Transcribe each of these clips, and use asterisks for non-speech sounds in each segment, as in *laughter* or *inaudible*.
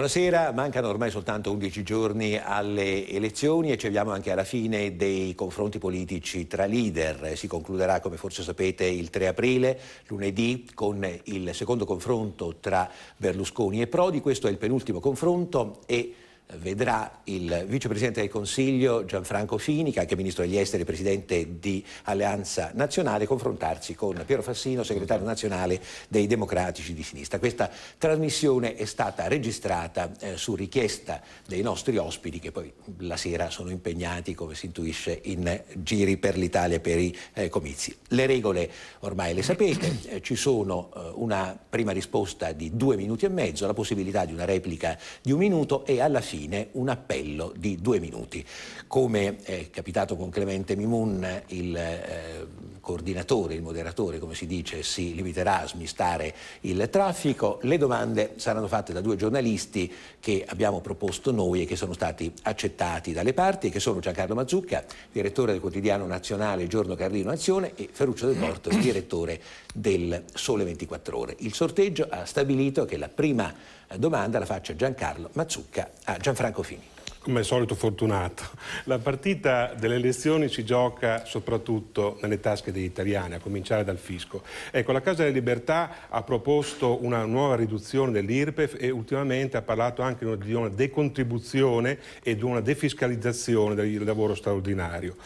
Buonasera, mancano ormai soltanto 11 giorni alle elezioni e ci avviamo anche alla fine dei confronti politici tra leader. Si concluderà, come forse sapete, il 3 aprile, lunedì, con il secondo confronto tra Berlusconi e Prodi. Questo è il penultimo confronto e vedrà il vicepresidente del Consiglio Gianfranco Fini, che è anche ministro degli esteri e presidente di Alleanza Nazionale, confrontarsi con Piero Fassino, segretario nazionale dei Democratici di Sinistra. Questa trasmissione è stata registrata eh, su richiesta dei nostri ospiti che poi la sera sono impegnati, come si intuisce, in giri per l'Italia per i eh, comizi. Le regole ormai le sapete, eh, ci sono eh, una prima risposta di due minuti e mezzo, la possibilità di una replica di un minuto e alla fine fine un appello di due minuti. Come è capitato con Clemente Mimun, il eh, coordinatore, il moderatore, come si dice, si limiterà a smistare il traffico. Le domande saranno fatte da due giornalisti che abbiamo proposto noi e che sono stati accettati dalle parti, che sono Giancarlo Mazzucca, direttore del quotidiano nazionale Giorno Carlino Azione e Ferruccio Del Porto, direttore del Sole 24 Ore. Il sorteggio ha stabilito che la prima eh, domanda la faccia Giancarlo Mazzucca a Gianfranco Fini. Come al solito fortunato. La partita delle elezioni si gioca soprattutto nelle tasche degli italiani, a cominciare dal fisco. Ecco, la Casa delle Libertà ha proposto una nuova riduzione dell'IRPEF e ultimamente ha parlato anche di una decontribuzione e di una defiscalizzazione del lavoro straordinario.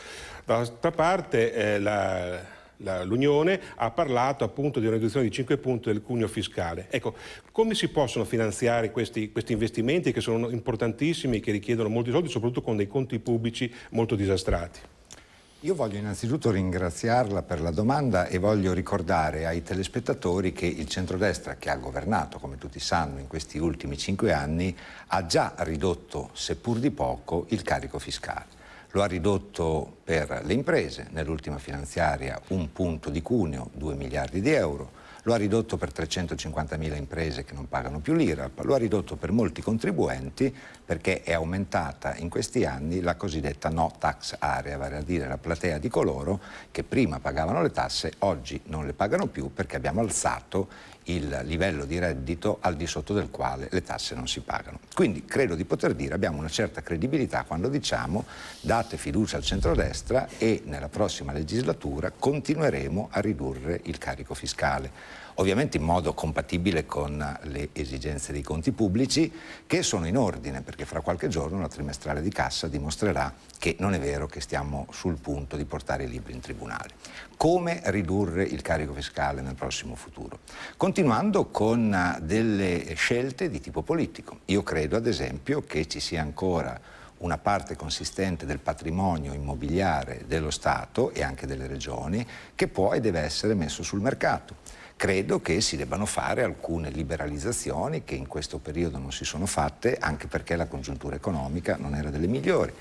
D'altra parte eh, la, l'Unione ha parlato appunto di una riduzione di 5 punti del cuneo fiscale. Ecco, come si possono finanziare questi, questi investimenti che sono importantissimi, che richiedono molti soldi, soprattutto con dei conti pubblici molto disastrati? Io voglio innanzitutto ringraziarla per la domanda e voglio ricordare ai telespettatori che il centrodestra, che ha governato, come tutti sanno, in questi ultimi cinque anni, ha già ridotto, seppur di poco, il carico fiscale lo ha ridotto per le imprese, nell'ultima finanziaria un punto di cuneo, 2 miliardi di euro, lo ha ridotto per 350 mila imprese che non pagano più l'IRAP, lo ha ridotto per molti contribuenti perché è aumentata in questi anni la cosiddetta no tax area, vale a dire la platea di coloro che prima pagavano le tasse, oggi non le pagano più perché abbiamo alzato il livello di reddito al di sotto del quale le tasse non si pagano. Quindi credo di poter dire abbiamo una certa credibilità quando diciamo date fiducia al centrodestra e nella prossima legislatura continueremo a ridurre il carico fiscale ovviamente in modo compatibile con le esigenze dei conti pubblici che sono in ordine perché fra qualche giorno una trimestrale di cassa dimostrerà che non è vero che stiamo sul punto di portare i libri in tribunale. Come ridurre il carico fiscale nel prossimo futuro? Continuando con eh, delle scelte di tipo politico. Io credo ad esempio che ci sia ancora una parte consistente del patrimonio immobiliare dello Stato e anche delle regioni che può e deve essere messo sul mercato credo che si debbano fare alcune liberalizzazioni che in questo periodo non si sono fatte, anche perché la congiuntura economica non era delle migliori.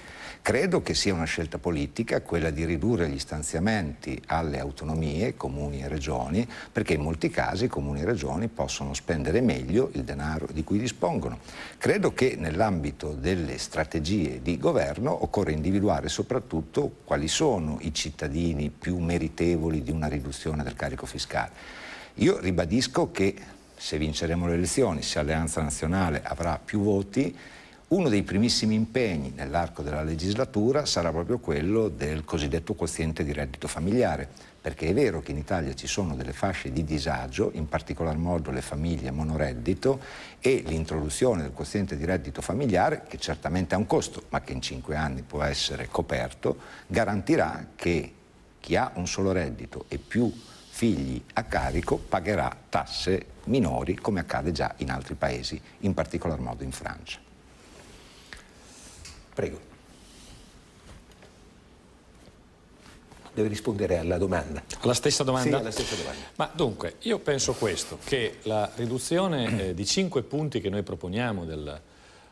Credo che sia una scelta politica quella di ridurre gli stanziamenti alle autonomie, comuni e regioni, perché in molti casi comuni e regioni possono spendere meglio il denaro di cui dispongono. Credo che nell'ambito delle strategie di governo occorre individuare soprattutto quali sono i cittadini più meritevoli di una riduzione del carico fiscale. Io ribadisco che se vinceremo le elezioni, se Alleanza Nazionale avrà più voti, uno dei primissimi impegni nell'arco della legislatura sarà proprio quello del cosiddetto quoziente di reddito familiare, perché è vero che in Italia ci sono delle fasce di disagio, in particolar modo le famiglie monoreddito e l'introduzione del quoziente di reddito familiare, che certamente ha un costo, ma che in cinque anni può essere coperto, garantirà che chi ha un solo reddito e più figli a carico pagherà tasse minori come accade già in altri paesi, in particolar modo in Francia. Prego. deve rispondere alla domanda. Alla stessa domanda? Sì, alla stessa domanda. Ma dunque, io penso questo, che la riduzione eh, di 5 punti che noi proponiamo del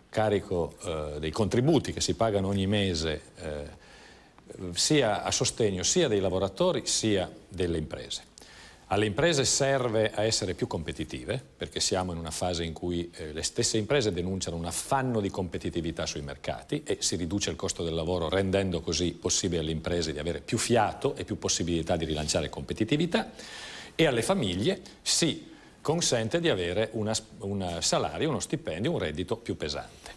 carico eh, dei contributi che si pagano ogni mese eh, sia a sostegno sia dei lavoratori sia delle imprese. Alle imprese serve a essere più competitive, perché siamo in una fase in cui eh, le stesse imprese denunciano un affanno di competitività sui mercati e si riduce il costo del lavoro rendendo così possibile alle imprese di avere più fiato e più possibilità di rilanciare competitività e alle famiglie si consente di avere un salario, uno stipendio, un reddito più pesante.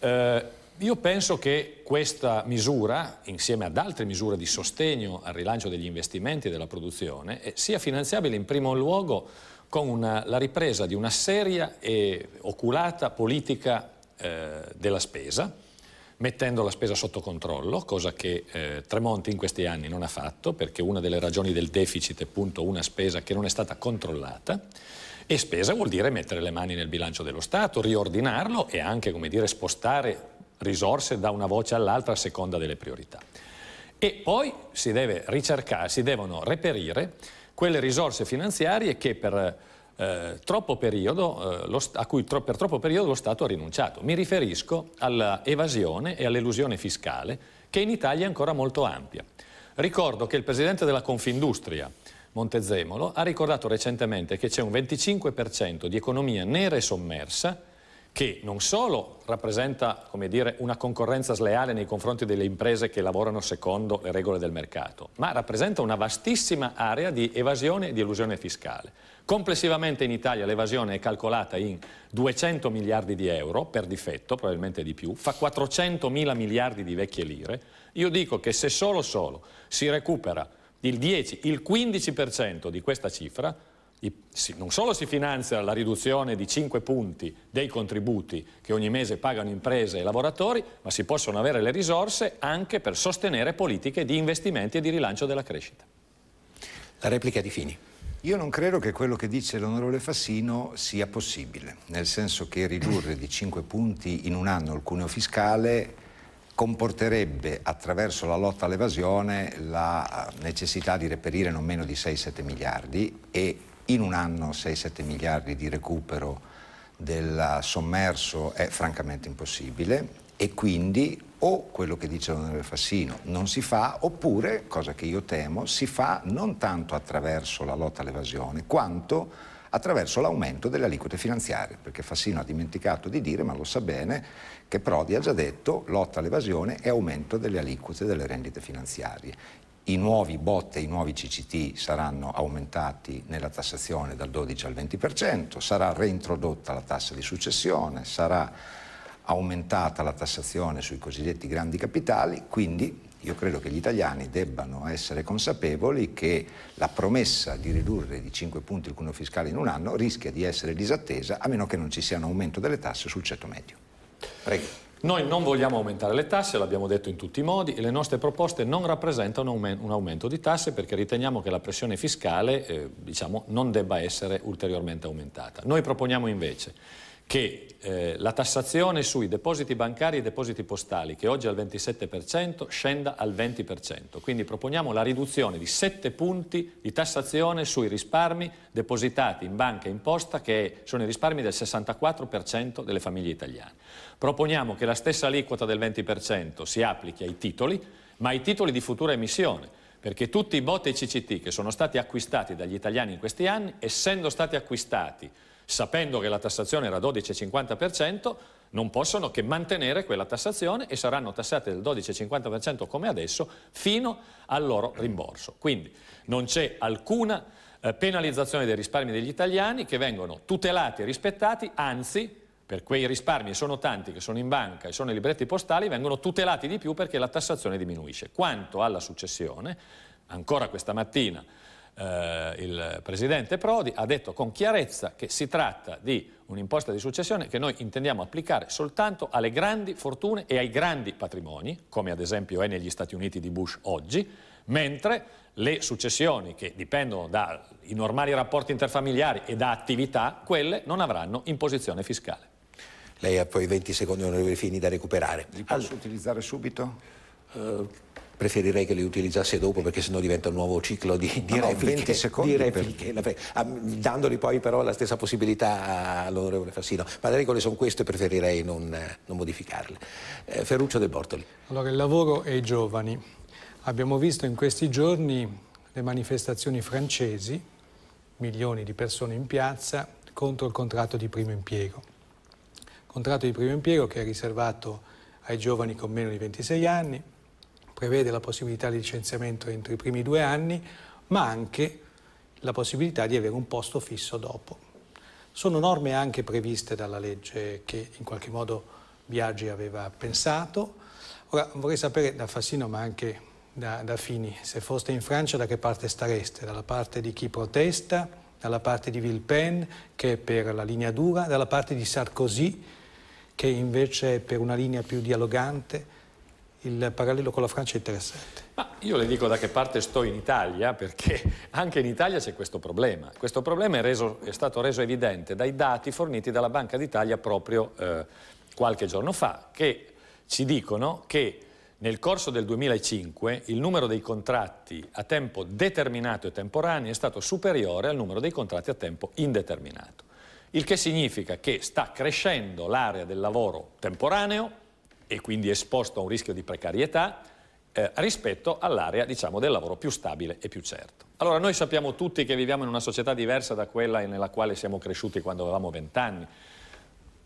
Eh, io penso che questa misura, insieme ad altre misure di sostegno al rilancio degli investimenti e della produzione, eh, sia finanziabile in primo luogo con una, la ripresa di una seria e oculata politica eh, della spesa, mettendo la spesa sotto controllo, cosa che eh, Tremonti in questi anni non ha fatto, perché una delle ragioni del deficit è appunto una spesa che non è stata controllata. E spesa vuol dire mettere le mani nel bilancio dello Stato, riordinarlo e anche, come dire, spostare risorse da una voce all'altra a seconda delle priorità. E poi si deve ricercare, si devono reperire quelle risorse finanziarie che per eh, troppo periodo, eh, lo, a cui tro, per troppo periodo lo Stato ha rinunciato. Mi riferisco all'evasione e all'elusione fiscale, che in Italia è ancora molto ampia. Ricordo che il presidente della Confindustria, Montezemolo, ha ricordato recentemente che c'è un 25% di economia nera e sommersa che non solo rappresenta dire, una concorrenza sleale nei confronti delle imprese che lavorano secondo le regole del mercato, ma rappresenta una vastissima area di evasione e di elusione fiscale. Complessivamente in Italia l'evasione è calcolata in 200 miliardi di euro, per difetto probabilmente di più, fa 400 mila miliardi di vecchie lire. Io dico che se solo solo si recupera il 10, il 15% di questa cifra, non solo si finanzia la riduzione di 5 punti dei contributi che ogni mese pagano imprese e lavoratori, ma si possono avere le risorse anche per sostenere politiche di investimenti e di rilancio della crescita. La replica di Fini. Io non credo che quello che dice l'onorevole Fassino sia possibile, nel senso che ridurre di 5 punti in un anno il cuneo fiscale comporterebbe attraverso la lotta all'evasione la necessità di reperire non meno di 6-7 miliardi e in un anno 6-7 miliardi di recupero del sommerso è francamente impossibile e quindi o quello che dice l'onorevole Fassino non si fa oppure, cosa che io temo, si fa non tanto attraverso la lotta all'evasione quanto attraverso l'aumento delle aliquote finanziarie, perché Fassino ha dimenticato di dire, ma lo sa bene, che Prodi ha già detto lotta all'evasione e aumento delle aliquote delle rendite finanziarie. I nuovi botte, i nuovi CCT saranno aumentati nella tassazione dal 12 al 20%, sarà reintrodotta la tassa di successione, sarà aumentata la tassazione sui cosiddetti grandi capitali, quindi io credo che gli italiani debbano essere consapevoli che la promessa di ridurre di 5 punti il cuneo fiscale in un anno rischia di essere disattesa a meno che non ci sia un aumento delle tasse sul ceto medio. Prego. Noi non vogliamo aumentare le tasse, l'abbiamo detto in tutti i modi, e le nostre proposte non rappresentano un aumento di tasse perché riteniamo che la pressione fiscale eh, diciamo, non debba essere ulteriormente aumentata. Noi proponiamo invece che eh, la tassazione sui depositi bancari e depositi postali, che oggi è al 27%, scenda al 20%. Quindi proponiamo la riduzione di 7 punti di tassazione sui risparmi depositati in banca e in posta, che sono i risparmi del 64% delle famiglie italiane. Proponiamo che la stessa aliquota del 20% si applichi ai titoli, ma ai titoli di futura emissione perché tutti i bot e i CCT che sono stati acquistati dagli italiani in questi anni, essendo stati acquistati sapendo che la tassazione era 12,50%, non possono che mantenere quella tassazione e saranno tassate del 12,50% come adesso fino al loro rimborso. Quindi non c'è alcuna eh, penalizzazione dei risparmi degli italiani che vengono tutelati e rispettati, anzi per quei risparmi sono tanti che sono in banca e sono i libretti postali, vengono tutelati di più perché la tassazione diminuisce. Quanto alla successione, ancora questa mattina eh, il presidente Prodi ha detto con chiarezza che si tratta di un'imposta di successione che noi intendiamo applicare soltanto alle grandi fortune e ai grandi patrimoni, come ad esempio è negli Stati Uniti di Bush oggi, mentre le successioni che dipendono dai normali rapporti interfamiliari e da attività, quelle non avranno imposizione fiscale. Lei ha poi 20 secondi, onorevole Fini, da recuperare. Li posso allora. utilizzare subito? Uh, preferirei che le utilizzasse dopo perché sennò diventa un nuovo ciclo di, di ah, no, repliche. No, 20 secondi. Repliche, per... la... Ah, dandogli poi però la stessa possibilità all'onorevole Fassino. Ma le regole sono queste e preferirei non, non modificarle. Eh, Ferruccio De Bortoli. Allora, il lavoro e i giovani. Abbiamo visto in questi giorni le manifestazioni francesi, milioni di persone in piazza, contro il contratto di primo impiego. Contratto di primo impiego che è riservato ai giovani con meno di 26 anni, prevede la possibilità di licenziamento entro i primi due anni, ma anche la possibilità di avere un posto fisso dopo. Sono norme anche previste dalla legge che in qualche modo Biagi aveva pensato. Ora vorrei sapere da Fassino ma anche da, da Fini, se foste in Francia da che parte stareste? Dalla parte di chi protesta, dalla parte di Villepin che è per la linea dura, dalla parte di Sarkozy che invece è per una linea più dialogante? il parallelo con la Francia è interessante. Ma io le dico da che parte sto in Italia, perché *laughs* anche in Italia c'è questo problema. Questo problema è, reso, è, stato reso evidente dai dati forniti dalla Banca d'Italia proprio eh, qualche giorno fa, che ci dicono che nel corso del 2005 il numero dei contratti a tempo determinato e temporaneo è stato superiore al numero dei contratti a tempo indeterminato. Il che significa che sta crescendo l'area del lavoro temporaneo e quindi esposto a un rischio di precarietà eh, rispetto all'area diciamo, del lavoro più stabile e più certo. Allora noi sappiamo tutti che viviamo in una società diversa da quella nella quale siamo cresciuti quando avevamo vent'anni.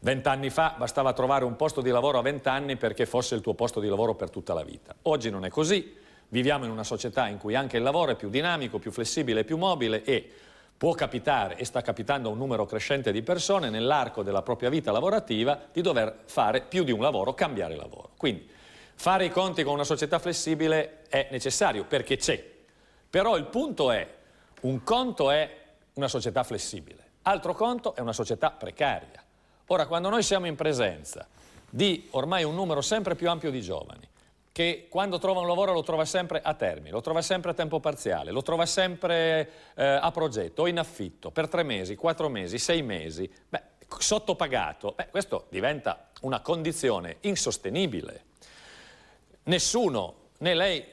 Vent'anni fa bastava trovare un posto di lavoro a vent'anni perché fosse il tuo posto di lavoro per tutta la vita. Oggi non è così, viviamo in una società in cui anche il lavoro è più dinamico, più flessibile, più mobile e Può capitare e sta capitando a un numero crescente di persone nell'arco della propria vita lavorativa di dover fare più di un lavoro, cambiare lavoro. Quindi fare i conti con una società flessibile è necessario perché c'è. Però il punto è, un conto è una società flessibile, altro conto è una società precaria. Ora, quando noi siamo in presenza di ormai un numero sempre più ampio di giovani, che quando trova un lavoro lo trova sempre a termine, lo trova sempre a tempo parziale, lo trova sempre eh, a progetto o in affitto per tre mesi, quattro mesi, sei mesi, beh, sottopagato, beh, questo diventa una condizione insostenibile. Nessuno, né lei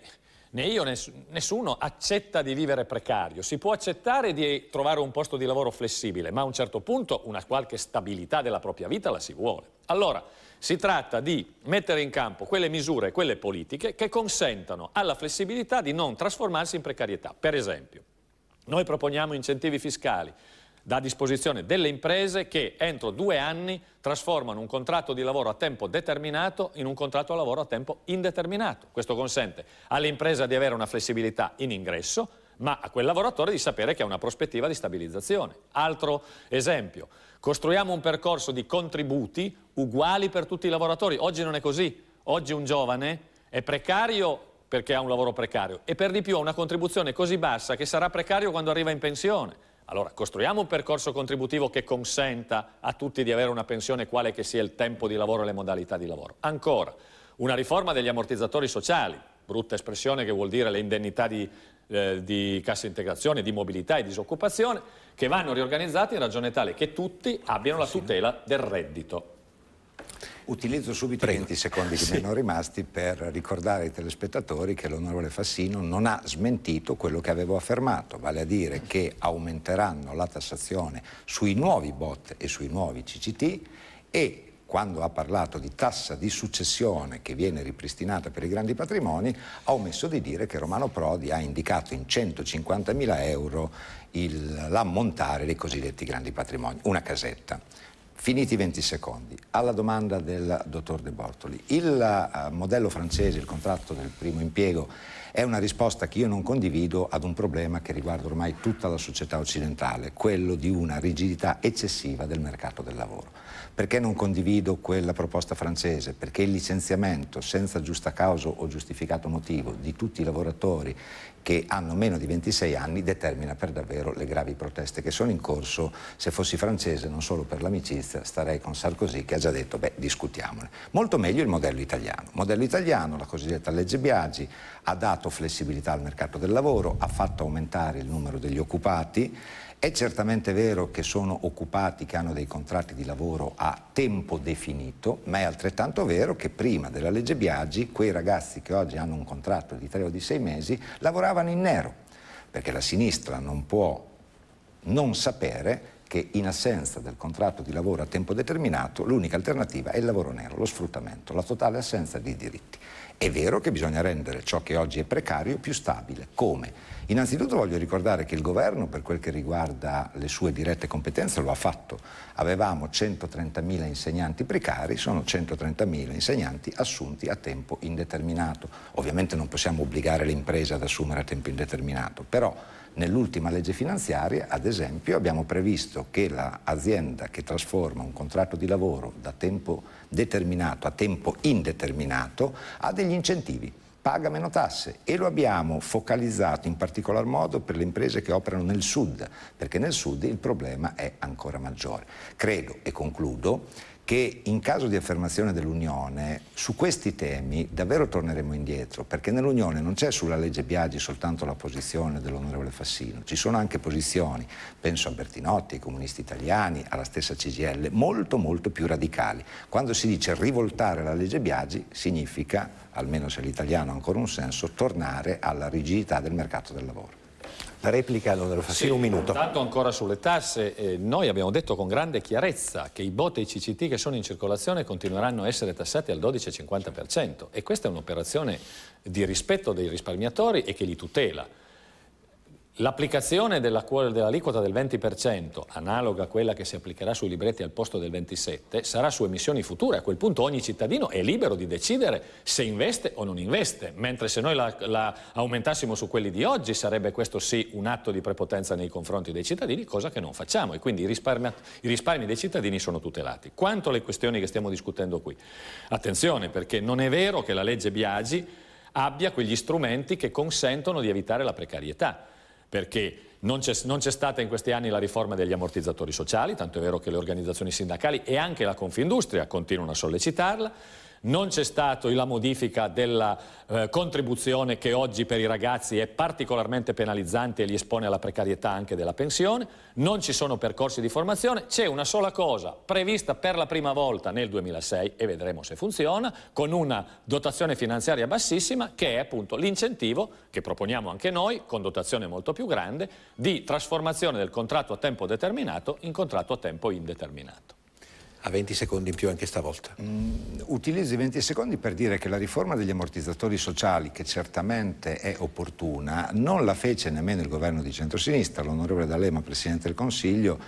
né io, nessuno accetta di vivere precario. Si può accettare di trovare un posto di lavoro flessibile, ma a un certo punto una qualche stabilità della propria vita la si vuole. Allora, si tratta di mettere in campo quelle misure, e quelle politiche che consentano alla flessibilità di non trasformarsi in precarietà. Per esempio, noi proponiamo incentivi fiscali da disposizione delle imprese che entro due anni trasformano un contratto di lavoro a tempo determinato in un contratto a lavoro a tempo indeterminato. Questo consente all'impresa di avere una flessibilità in ingresso, ma a quel lavoratore di sapere che ha una prospettiva di stabilizzazione. Altro esempio, costruiamo un percorso di contributi uguali per tutti i lavoratori. Oggi non è così. Oggi un giovane è precario perché ha un lavoro precario e per di più ha una contribuzione così bassa che sarà precario quando arriva in pensione. Allora, costruiamo un percorso contributivo che consenta a tutti di avere una pensione quale che sia il tempo di lavoro e le modalità di lavoro. Ancora, una riforma degli ammortizzatori sociali, brutta espressione che vuol dire le indennità di eh, di cassa integrazione, di mobilità e disoccupazione, che vanno riorganizzati in ragione tale che tutti abbiano la tutela del reddito. Utilizzo subito i 20 secondi che sì. mi hanno rimasti per ricordare ai telespettatori che l'onorevole Fassino non ha smentito quello che avevo affermato, vale a dire che aumenteranno la tassazione sui nuovi bot e sui nuovi CCT e quando ha parlato di tassa di successione che viene ripristinata per i grandi patrimoni, ha omesso di dire che Romano Prodi ha indicato in 150.000 euro l'ammontare dei cosiddetti grandi patrimoni, una casetta. Finiti i 20 secondi, alla domanda del dottor De Bortoli, il eh, modello francese, il contratto del primo impiego, è una risposta che io non condivido ad un problema che riguarda ormai tutta la società occidentale, quello di una rigidità eccessiva del mercato del lavoro. Perché non condivido quella proposta francese? Perché il licenziamento senza giusta causa o giustificato motivo di tutti i lavoratori che hanno meno di 26 anni determina per davvero le gravi proteste che sono in corso. Se fossi francese, non solo per l'amicizia, starei con Sarkozy che ha già detto, beh, discutiamone. Molto meglio il modello italiano. Il modello italiano, la cosiddetta legge Biagi, ha dato flessibilità al mercato del lavoro, ha fatto aumentare il numero degli occupati è certamente vero che sono occupati, che hanno dei contratti di lavoro a tempo definito, ma è altrettanto vero che prima della legge Biagi quei ragazzi che oggi hanno un contratto di tre o di sei mesi lavoravano in nero, perché la sinistra non può non sapere che in assenza del contratto di lavoro a tempo determinato l'unica alternativa è il lavoro nero, lo sfruttamento, la totale assenza di diritti. È vero che bisogna rendere ciò che oggi è precario più stabile. Come? Innanzitutto voglio ricordare che il governo, per quel che riguarda le sue dirette competenze, lo ha fatto. Avevamo 130.000 insegnanti precari, sono 130.000 insegnanti assunti a tempo indeterminato. Ovviamente non possiamo obbligare le imprese ad assumere a tempo indeterminato, però Nell'ultima legge finanziaria, ad esempio, abbiamo previsto che l'azienda che trasforma un contratto di lavoro da tempo determinato a tempo indeterminato ha degli incentivi paga meno tasse e lo abbiamo focalizzato in particolar modo per le imprese che operano nel sud, perché nel sud il problema è ancora maggiore. Credo e concludo che in caso di affermazione dell'Unione su questi temi davvero torneremo indietro, perché nell'Unione non c'è sulla legge Biagi soltanto la posizione dell'onorevole Fassino, ci sono anche posizioni, penso a Bertinotti, ai comunisti italiani, alla stessa CGL, molto molto più radicali. Quando si dice rivoltare la legge Biagi significa, almeno se l'italiano ha ancora un senso, tornare alla rigidità del mercato del lavoro replica l'onorevole Fassino, sì, un minuto. Intanto ancora sulle tasse, eh, noi abbiamo detto con grande chiarezza che i bot e i CCT che sono in circolazione continueranno a essere tassati al 12,50% e questa è un'operazione di rispetto dei risparmiatori e che li tutela. L'applicazione della, dell'aliquota del 20%, analoga a quella che si applicherà sui libretti al posto del 27%, sarà su emissioni future. A quel punto ogni cittadino è libero di decidere se investe o non investe, mentre se noi la, la aumentassimo su quelli di oggi sarebbe questo sì un atto di prepotenza nei confronti dei cittadini, cosa che non facciamo e quindi i risparmi, i risparmi dei cittadini sono tutelati. Quanto alle questioni che stiamo discutendo qui, attenzione perché non è vero che la legge Biagi abbia quegli strumenti che consentono di evitare la precarietà perché non c'è, non c'è, stata in questi anni la riforma degli ammortizzatori sociali, tanto è vero che le organizzazioni sindacali e anche la Confindustria continuano a sollecitarla non c'è stata la modifica della eh, contribuzione che oggi per i ragazzi è particolarmente penalizzante e li espone alla precarietà anche della pensione, non ci sono percorsi di formazione, c'è una sola cosa prevista per la prima volta nel 2006 e vedremo se funziona, con una dotazione finanziaria bassissima che è appunto l'incentivo che proponiamo anche noi, con dotazione molto più grande, di trasformazione del contratto a tempo determinato in contratto a tempo indeterminato a 20 secondi in più anche stavolta. Mm, utilizzi 20 secondi per dire che la riforma degli ammortizzatori sociali, che certamente è opportuna, non la fece nemmeno il governo di centrosinistra. L'onorevole D'Alema, Presidente del Consiglio,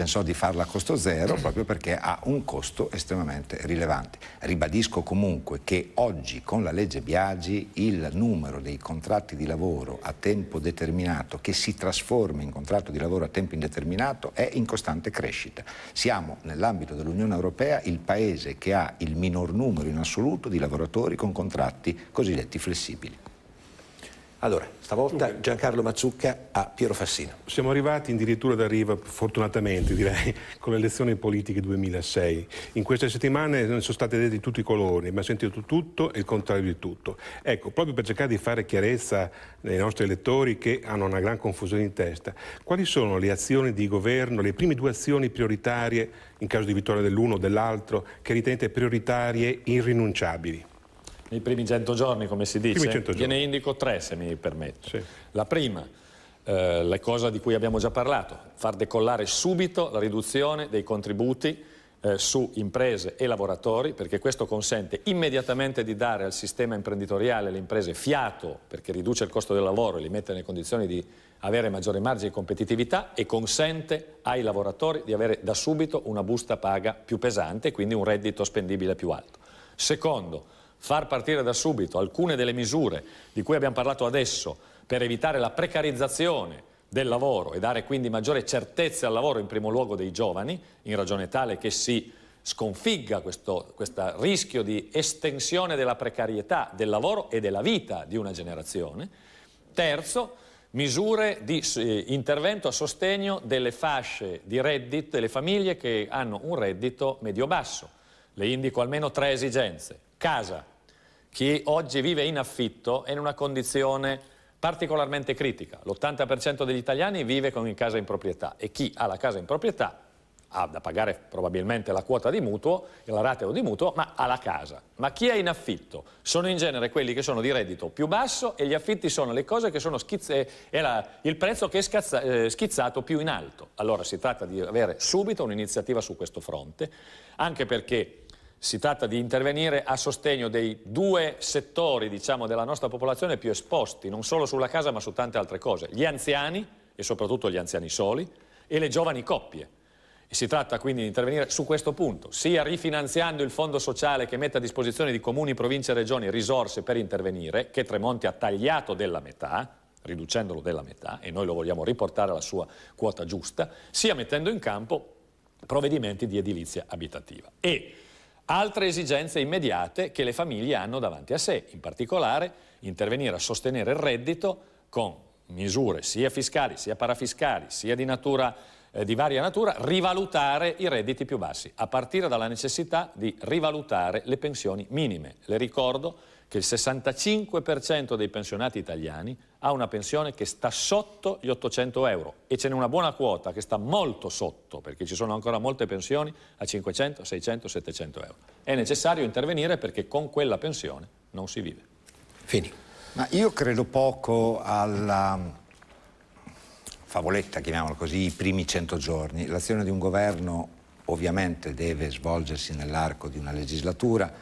pensò di farla a costo zero proprio perché ha un costo estremamente rilevante. Ribadisco comunque che oggi con la legge Biagi il numero dei contratti di lavoro a tempo determinato che si trasforma in contratto di lavoro a tempo indeterminato è in costante crescita. Siamo nell'ambito dell'Unione Europea il paese che ha il minor numero in assoluto di lavoratori con contratti cosiddetti flessibili. Allora, stavolta Giancarlo Mazzucca a Piero Fassino. Siamo arrivati addirittura ad arriva, fortunatamente direi, *laughs* con le elezioni politiche 2006. In queste settimane sono state dette di tutti i colori, ma ho sentito tutto e il contrario di tutto. Ecco, proprio per cercare di fare chiarezza ai nostri elettori che hanno una gran confusione in testa, quali sono le azioni di governo, le prime due azioni prioritarie, in caso di vittoria dell'uno o dell'altro, che ritenete prioritarie e irrinunciabili? nei primi 100 giorni, come si dice, ve ne indico tre se mi permette. Sì. La prima, eh, la cosa di cui abbiamo già parlato, far decollare subito la riduzione dei contributi eh, su imprese e lavoratori, perché questo consente immediatamente di dare al sistema imprenditoriale, e alle imprese, fiato, perché riduce il costo del lavoro e li mette nelle condizioni di avere maggiori margini di competitività e consente ai lavoratori di avere da subito una busta paga più pesante e quindi un reddito spendibile più alto. Secondo, far partire da subito alcune delle misure di cui abbiamo parlato adesso per evitare la precarizzazione del lavoro e dare quindi maggiore certezza al lavoro in primo luogo dei giovani, in ragione tale che si sconfigga questo, questo rischio di estensione della precarietà del lavoro e della vita di una generazione. Terzo, misure di eh, intervento a sostegno delle fasce di reddito, delle famiglie che hanno un reddito medio-basso. Le indico almeno tre esigenze casa, Chi oggi vive in affitto è in una condizione particolarmente critica. L'80% degli italiani vive con casa in proprietà e chi ha la casa in proprietà ha da pagare probabilmente la quota di mutuo, la o di mutuo, ma ha la casa. Ma chi è in affitto? Sono in genere quelli che sono di reddito più basso e gli affitti sono le cose che sono schizze, è la, il prezzo che è scazza, eh, schizzato più in alto. Allora si tratta di avere subito un'iniziativa su questo fronte, anche perché si tratta di intervenire a sostegno dei due settori diciamo, della nostra popolazione più esposti, non solo sulla casa ma su tante altre cose, gli anziani e soprattutto gli anziani soli e le giovani coppie. E si tratta quindi di intervenire su questo punto, sia rifinanziando il fondo sociale che mette a disposizione di comuni, province e regioni risorse per intervenire, che Tremonti ha tagliato della metà, riducendolo della metà, e noi lo vogliamo riportare alla sua quota giusta, sia mettendo in campo provvedimenti di edilizia abitativa. E Altre esigenze immediate che le famiglie hanno davanti a sé, in particolare intervenire a sostenere il reddito con misure sia fiscali, sia parafiscali, sia di, natura, eh, di varia natura, rivalutare i redditi più bassi, a partire dalla necessità di rivalutare le pensioni minime. Le ricordo che il 65% dei pensionati italiani ha una pensione che sta sotto gli 800 euro e ce n'è una buona quota che sta molto sotto perché ci sono ancora molte pensioni a 500, 600, 700 euro. È necessario intervenire perché con quella pensione non si vive. Fini. Ma io credo poco alla mm, favoletta, chiamiamola così, i primi 100 giorni. L'azione di un governo ovviamente deve svolgersi nell'arco di una legislatura.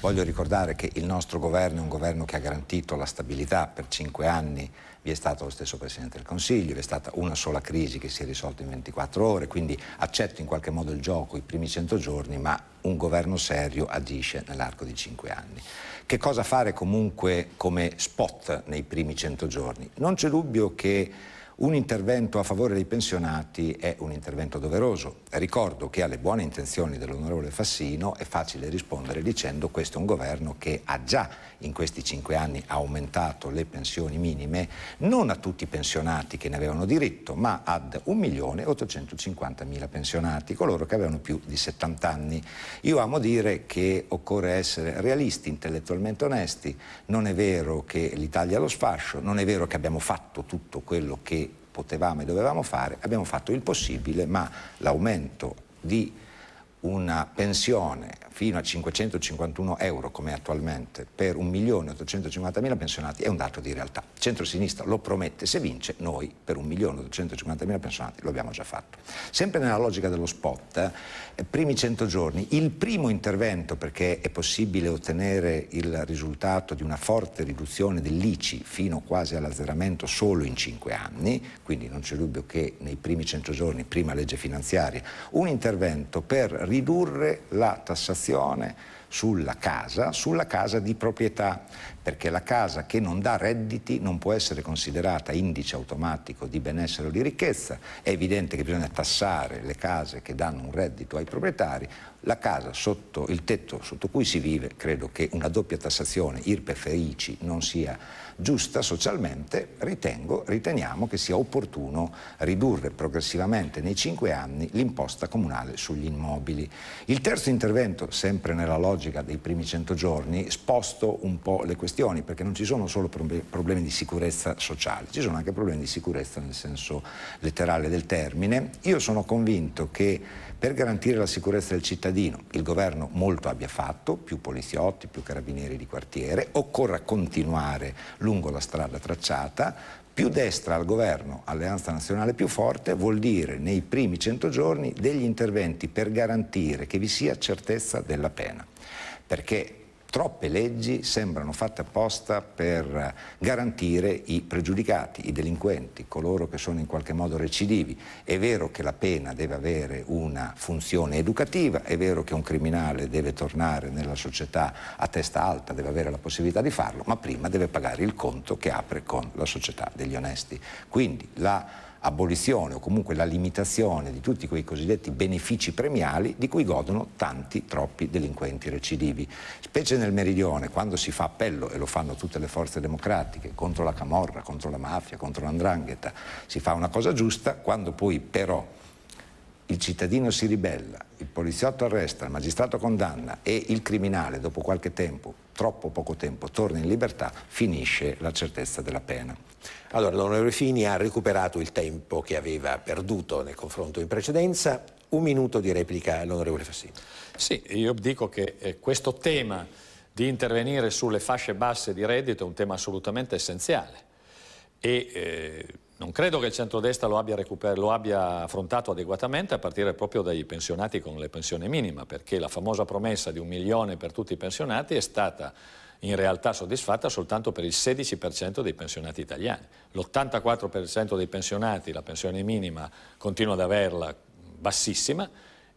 Voglio ricordare che il nostro governo è un governo che ha garantito la stabilità per cinque anni, vi è stato lo stesso Presidente del Consiglio, vi è stata una sola crisi che si è risolta in 24 ore, quindi accetto in qualche modo il gioco i primi 100 giorni, ma un governo serio agisce nell'arco di cinque anni. Che cosa fare comunque come spot nei primi 100 giorni? Non c'è dubbio che un intervento a favore dei pensionati è un intervento doveroso. Ricordo che alle buone intenzioni dell'onorevole Fassino è facile rispondere dicendo questo è un governo che ha già in questi cinque anni ha aumentato le pensioni minime non a tutti i pensionati che ne avevano diritto, ma ad 1.850.000 pensionati, coloro che avevano più di 70 anni. Io amo dire che occorre essere realisti, intellettualmente onesti, non è vero che l'Italia è allo sfascio, non è vero che abbiamo fatto tutto quello che potevamo e dovevamo fare, abbiamo fatto il possibile, ma l'aumento di una pensione fino a 551 euro come attualmente per 1.850.000 pensionati è un dato di realtà. Centrosinistra lo promette, se vince noi per 1.850.000 pensionati lo abbiamo già fatto. Sempre nella logica dello spot, eh, primi 100 giorni, il primo intervento perché è possibile ottenere il risultato di una forte riduzione dell'ICI fino quasi all'azzeramento solo in 5 anni, quindi non c'è dubbio che nei primi 100 giorni, prima legge finanziaria, un intervento per ridurre la tassazione tassazione sulla casa, sulla casa di proprietà, perché la casa che non dà redditi non può essere considerata indice automatico di benessere o di ricchezza. È evidente che bisogna tassare le case che danno un reddito ai proprietari. La casa sotto il tetto sotto cui si vive, credo che una doppia tassazione IRPEF e ICI non sia giusta socialmente, ritengo, riteniamo che sia opportuno ridurre progressivamente nei cinque anni l'imposta comunale sugli immobili. Il terzo intervento, sempre nella logica dei primi cento giorni, sposto un po' le questioni perché non ci sono solo problemi di sicurezza sociale, ci sono anche problemi di sicurezza nel senso letterale del termine. Io sono convinto che per garantire la sicurezza del cittadino. Il governo molto abbia fatto, più poliziotti, più carabinieri di quartiere, occorra continuare lungo la strada tracciata, più destra al governo, alleanza nazionale più forte, vuol dire nei primi 100 giorni degli interventi per garantire che vi sia certezza della pena. Perché troppe leggi sembrano fatte apposta per garantire i pregiudicati, i delinquenti, coloro che sono in qualche modo recidivi. È vero che la pena deve avere una funzione educativa, è vero che un criminale deve tornare nella società a testa alta, deve avere la possibilità di farlo, ma prima deve pagare il conto che apre con la società degli onesti. Quindi la abolizione o comunque la limitazione di tutti quei cosiddetti benefici premiali di cui godono tanti, troppi delinquenti recidivi. Specie nel meridione, quando si fa appello, e lo fanno tutte le forze democratiche, contro la camorra, contro la mafia, contro l'andrangheta, si fa una cosa giusta, quando poi però il cittadino si ribella, il poliziotto arresta, il magistrato condanna e il criminale dopo qualche tempo, troppo poco tempo, torna in libertà, finisce la certezza della pena. Allora, Don Eurofini ha recuperato il tempo che aveva perduto nel confronto in precedenza. Un minuto di replica all'onorevole Fassino. Sì, io dico che eh, questo tema di intervenire sulle fasce basse di reddito è un tema assolutamente essenziale e eh, non credo che il centrodestra lo abbia, lo abbia, affrontato adeguatamente a partire proprio dai pensionati con le pensioni minime, perché la famosa promessa di un milione per tutti i pensionati è stata in realtà soddisfatta soltanto per il 16% dei pensionati italiani. L'84% dei pensionati la pensione minima continua ad averla bassissima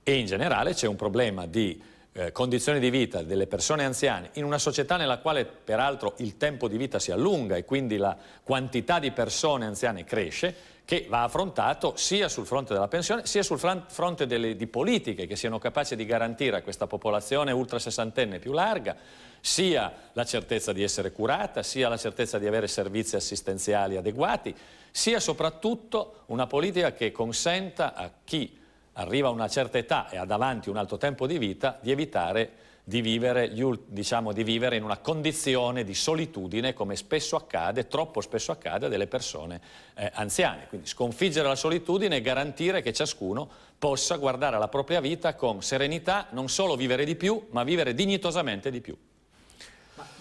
e in generale c'è un problema di eh, condizioni di vita delle persone anziane in una società nella quale peraltro il tempo di vita si allunga e quindi la quantità di persone anziane cresce che va affrontato sia sul fronte della pensione sia sul fronte delle, di politiche che siano capaci di garantire a questa popolazione ultra sessantenne più larga sia la certezza di essere curata, sia la certezza di avere servizi assistenziali adeguati, sia soprattutto una politica che consenta a chi arriva a una certa età e ha davanti un alto tempo di vita di evitare di vivere, diciamo, di vivere in una condizione di solitudine come spesso accade, troppo spesso accade, delle persone eh, anziane. Quindi sconfiggere la solitudine e garantire che ciascuno possa guardare alla propria vita con serenità, non solo vivere di più, ma vivere dignitosamente di più.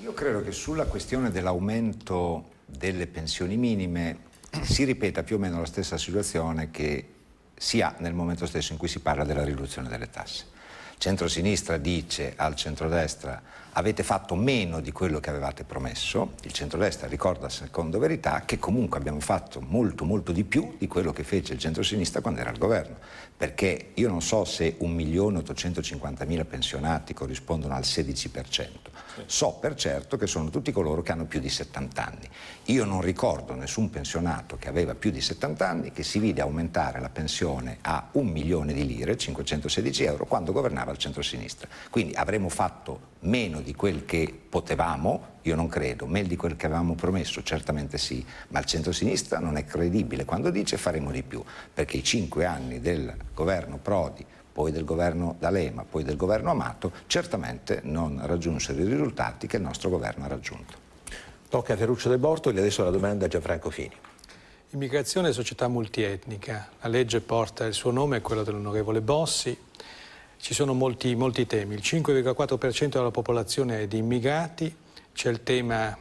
Io credo che sulla questione dell'aumento delle pensioni minime si ripeta più o meno la stessa situazione che si ha nel momento stesso in cui si parla della riduzione delle tasse centrosinistra dice al centrodestra avete fatto meno di quello che avevate promesso, il centrodestra ricorda secondo verità che comunque abbiamo fatto molto molto di più di quello che fece il centrosinistra quando era al governo, perché io non so se 1.850.000 pensionati corrispondono al 16%, so per certo che sono tutti coloro che hanno più di 70 anni. Io non ricordo nessun pensionato che aveva più di 70 anni che si vide aumentare la pensione a un milione di lire, 516 euro, quando governava il centrosinistra. Quindi avremmo fatto meno di quel che potevamo, io non credo, meno di quel che avevamo promesso, certamente sì, ma il centrosinistra non è credibile quando dice faremo di più, perché i cinque anni del governo Prodi poi del governo D'Alema, poi del governo Amato, certamente non raggiunsero i risultati che il nostro governo ha raggiunto. Tocca a Ferruccio De Bortoli, adesso la domanda a Gianfranco Fini. Immigrazione è società multietnica. La legge porta il suo nome, quello dell'onorevole Bossi. Ci sono molti, molti temi. Il 5,4% della popolazione è di immigrati. C'è il tema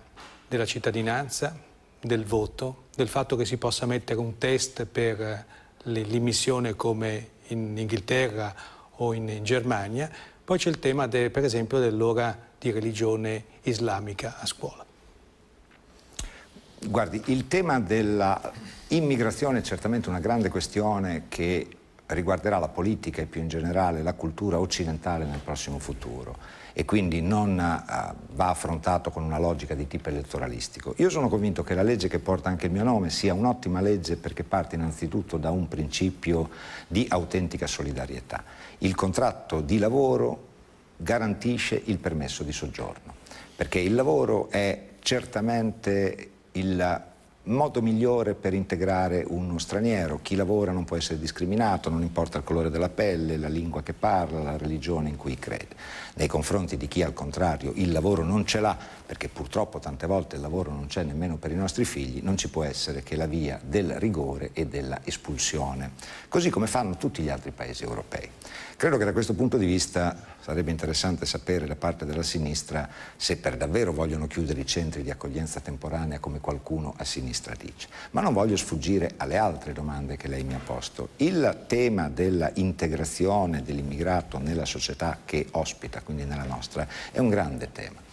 della cittadinanza, del voto, del fatto che si possa mettere un test per l'immissione come in Inghilterra o in, in Germania. Poi c'è il tema, de, per esempio, dell'ora di religione islamica a scuola. Guardi, il tema dell'immigrazione è certamente una grande questione che riguarderà la politica e più in generale la cultura occidentale nel prossimo futuro e quindi non eh, va affrontato con una logica di tipo elettoralistico. Io sono convinto che la legge che porta anche il mio nome sia un'ottima legge perché parte innanzitutto da un principio di autentica solidarietà. Il contratto di lavoro garantisce il permesso di soggiorno, perché il lavoro è certamente il modo migliore per integrare uno straniero. Chi lavora non può essere discriminato, non importa il colore della pelle, la lingua che parla, la religione in cui crede. Nei confronti di chi al contrario il lavoro non ce l'ha, perché purtroppo tante volte il lavoro non c'è nemmeno per i nostri figli, non ci può essere che la via del rigore e della espulsione, così come fanno tutti gli altri paesi europei. Credo che da questo punto di vista sarebbe interessante sapere da parte della sinistra se per davvero vogliono chiudere i centri di accoglienza temporanea come qualcuno a sinistra dice. Ma non voglio sfuggire alle altre domande che lei mi ha posto. Il tema della integrazione dell'immigrato nella società che ospita, quindi nella nostra, è un grande tema.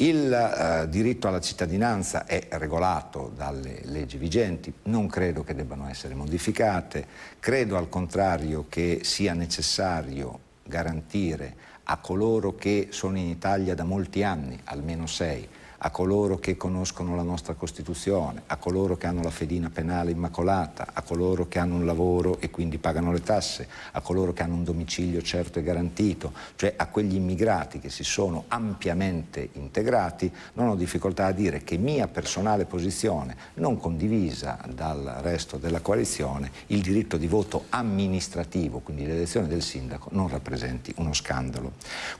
Il eh, diritto alla cittadinanza è regolato dalle leggi vigenti, non credo che debbano essere modificate, credo al contrario che sia necessario garantire a coloro che sono in Italia da molti anni, almeno sei, a coloro che conoscono la nostra Costituzione, a coloro che hanno la fedina penale immacolata, a coloro che hanno un lavoro e quindi pagano le tasse, a coloro che hanno un domicilio certo e garantito, cioè a quegli immigrati che si sono ampiamente integrati, non ho difficoltà a dire che mia personale posizione, non condivisa dal resto della coalizione, il diritto di voto amministrativo, quindi l'elezione del sindaco, non rappresenti uno scandalo.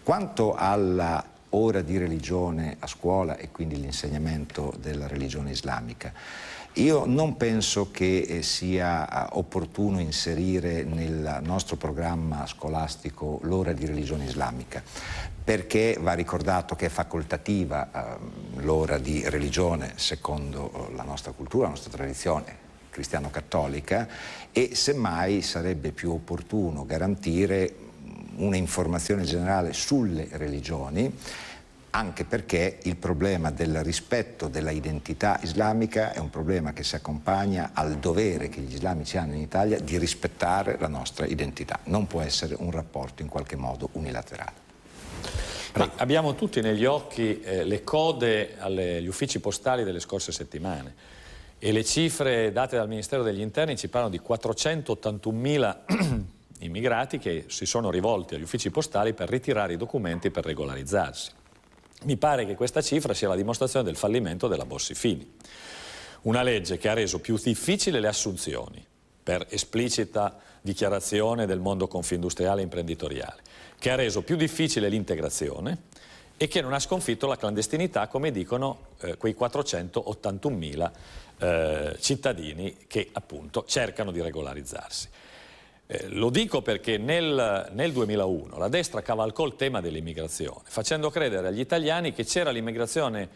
Quanto alla ora di religione a scuola e quindi l'insegnamento della religione islamica. Io non penso che eh, sia ah, opportuno inserire nel nostro programma scolastico l'ora di religione islamica, perché va ricordato che è facoltativa ehm, l'ora di religione secondo oh, la nostra cultura, la nostra tradizione cristiano-cattolica e semmai sarebbe più opportuno garantire un'informazione generale sulle religioni, anche perché il problema del rispetto della identità islamica è un problema che si accompagna al dovere che gli islamici hanno in Italia di rispettare la nostra identità. Non può essere un rapporto in qualche modo unilaterale. Ma abbiamo tutti negli occhi eh, le code agli uffici postali delle scorse settimane e le cifre date dal Ministero degli Interni ci parlano di 481.000 *clears throat* immigrati che si sono rivolti agli uffici postali per ritirare i documenti per regolarizzarsi. Mi pare che questa cifra sia la dimostrazione del fallimento della Bossi Fini. Una legge che ha reso più difficili le assunzioni, per esplicita dichiarazione del mondo confindustriale e imprenditoriale, che ha reso più difficile l'integrazione e che non ha sconfitto la clandestinità, come dicono eh, quei 481.000 eh, cittadini che appunto cercano di regolarizzarsi. Eh, lo dico perché nel, nel, 2001 la destra cavalcò il tema dell'immigrazione, facendo credere agli italiani che c'era l'immigrazione,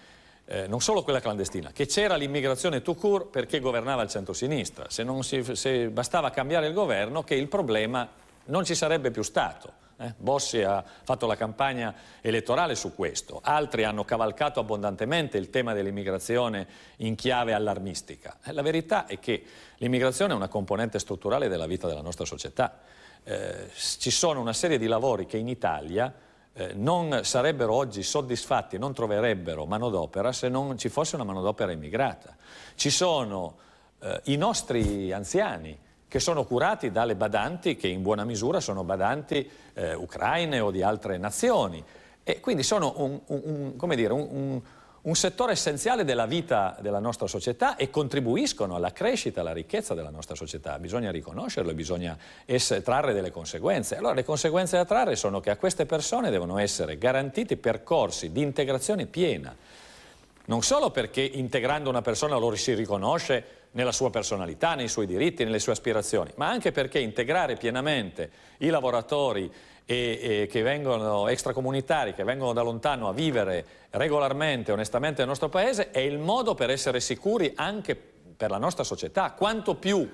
eh, non solo quella clandestina, che c'era l'immigrazione tout court perché governava il centrosinistra. Se, si, se bastava cambiare il governo che il problema non ci sarebbe più stato. Eh? Bossi ha fatto la campagna elettorale su questo, altri hanno cavalcato abbondantemente il tema dell'immigrazione in chiave allarmistica. Eh, la verità è che L'immigrazione è una componente strutturale della vita della nostra società. Eh, ci sono una serie di lavori che in Italia eh, non sarebbero oggi soddisfatti, non troverebbero manodopera se non ci fosse una manodopera immigrata. Ci sono eh, i nostri anziani che sono curati dalle badanti, che in buona misura sono badanti eh, ucraine o di altre nazioni. E quindi sono un, un, un come dire, un, un un settore essenziale della vita della nostra società e contribuiscono alla crescita, alla ricchezza della nostra società. Bisogna riconoscerlo e bisogna trarre delle conseguenze. Allora le conseguenze da trarre sono che a queste persone devono essere garantiti percorsi di integrazione piena, non solo perché integrando una persona lo si riconosce nella sua personalità, nei suoi diritti, nelle sue aspirazioni, ma anche perché integrare pienamente i lavoratori e, e che vengono extracomunitari, che vengono da lontano a vivere regolarmente, onestamente nel nostro paese, è il modo per essere sicuri anche per la nostra società. Quanto più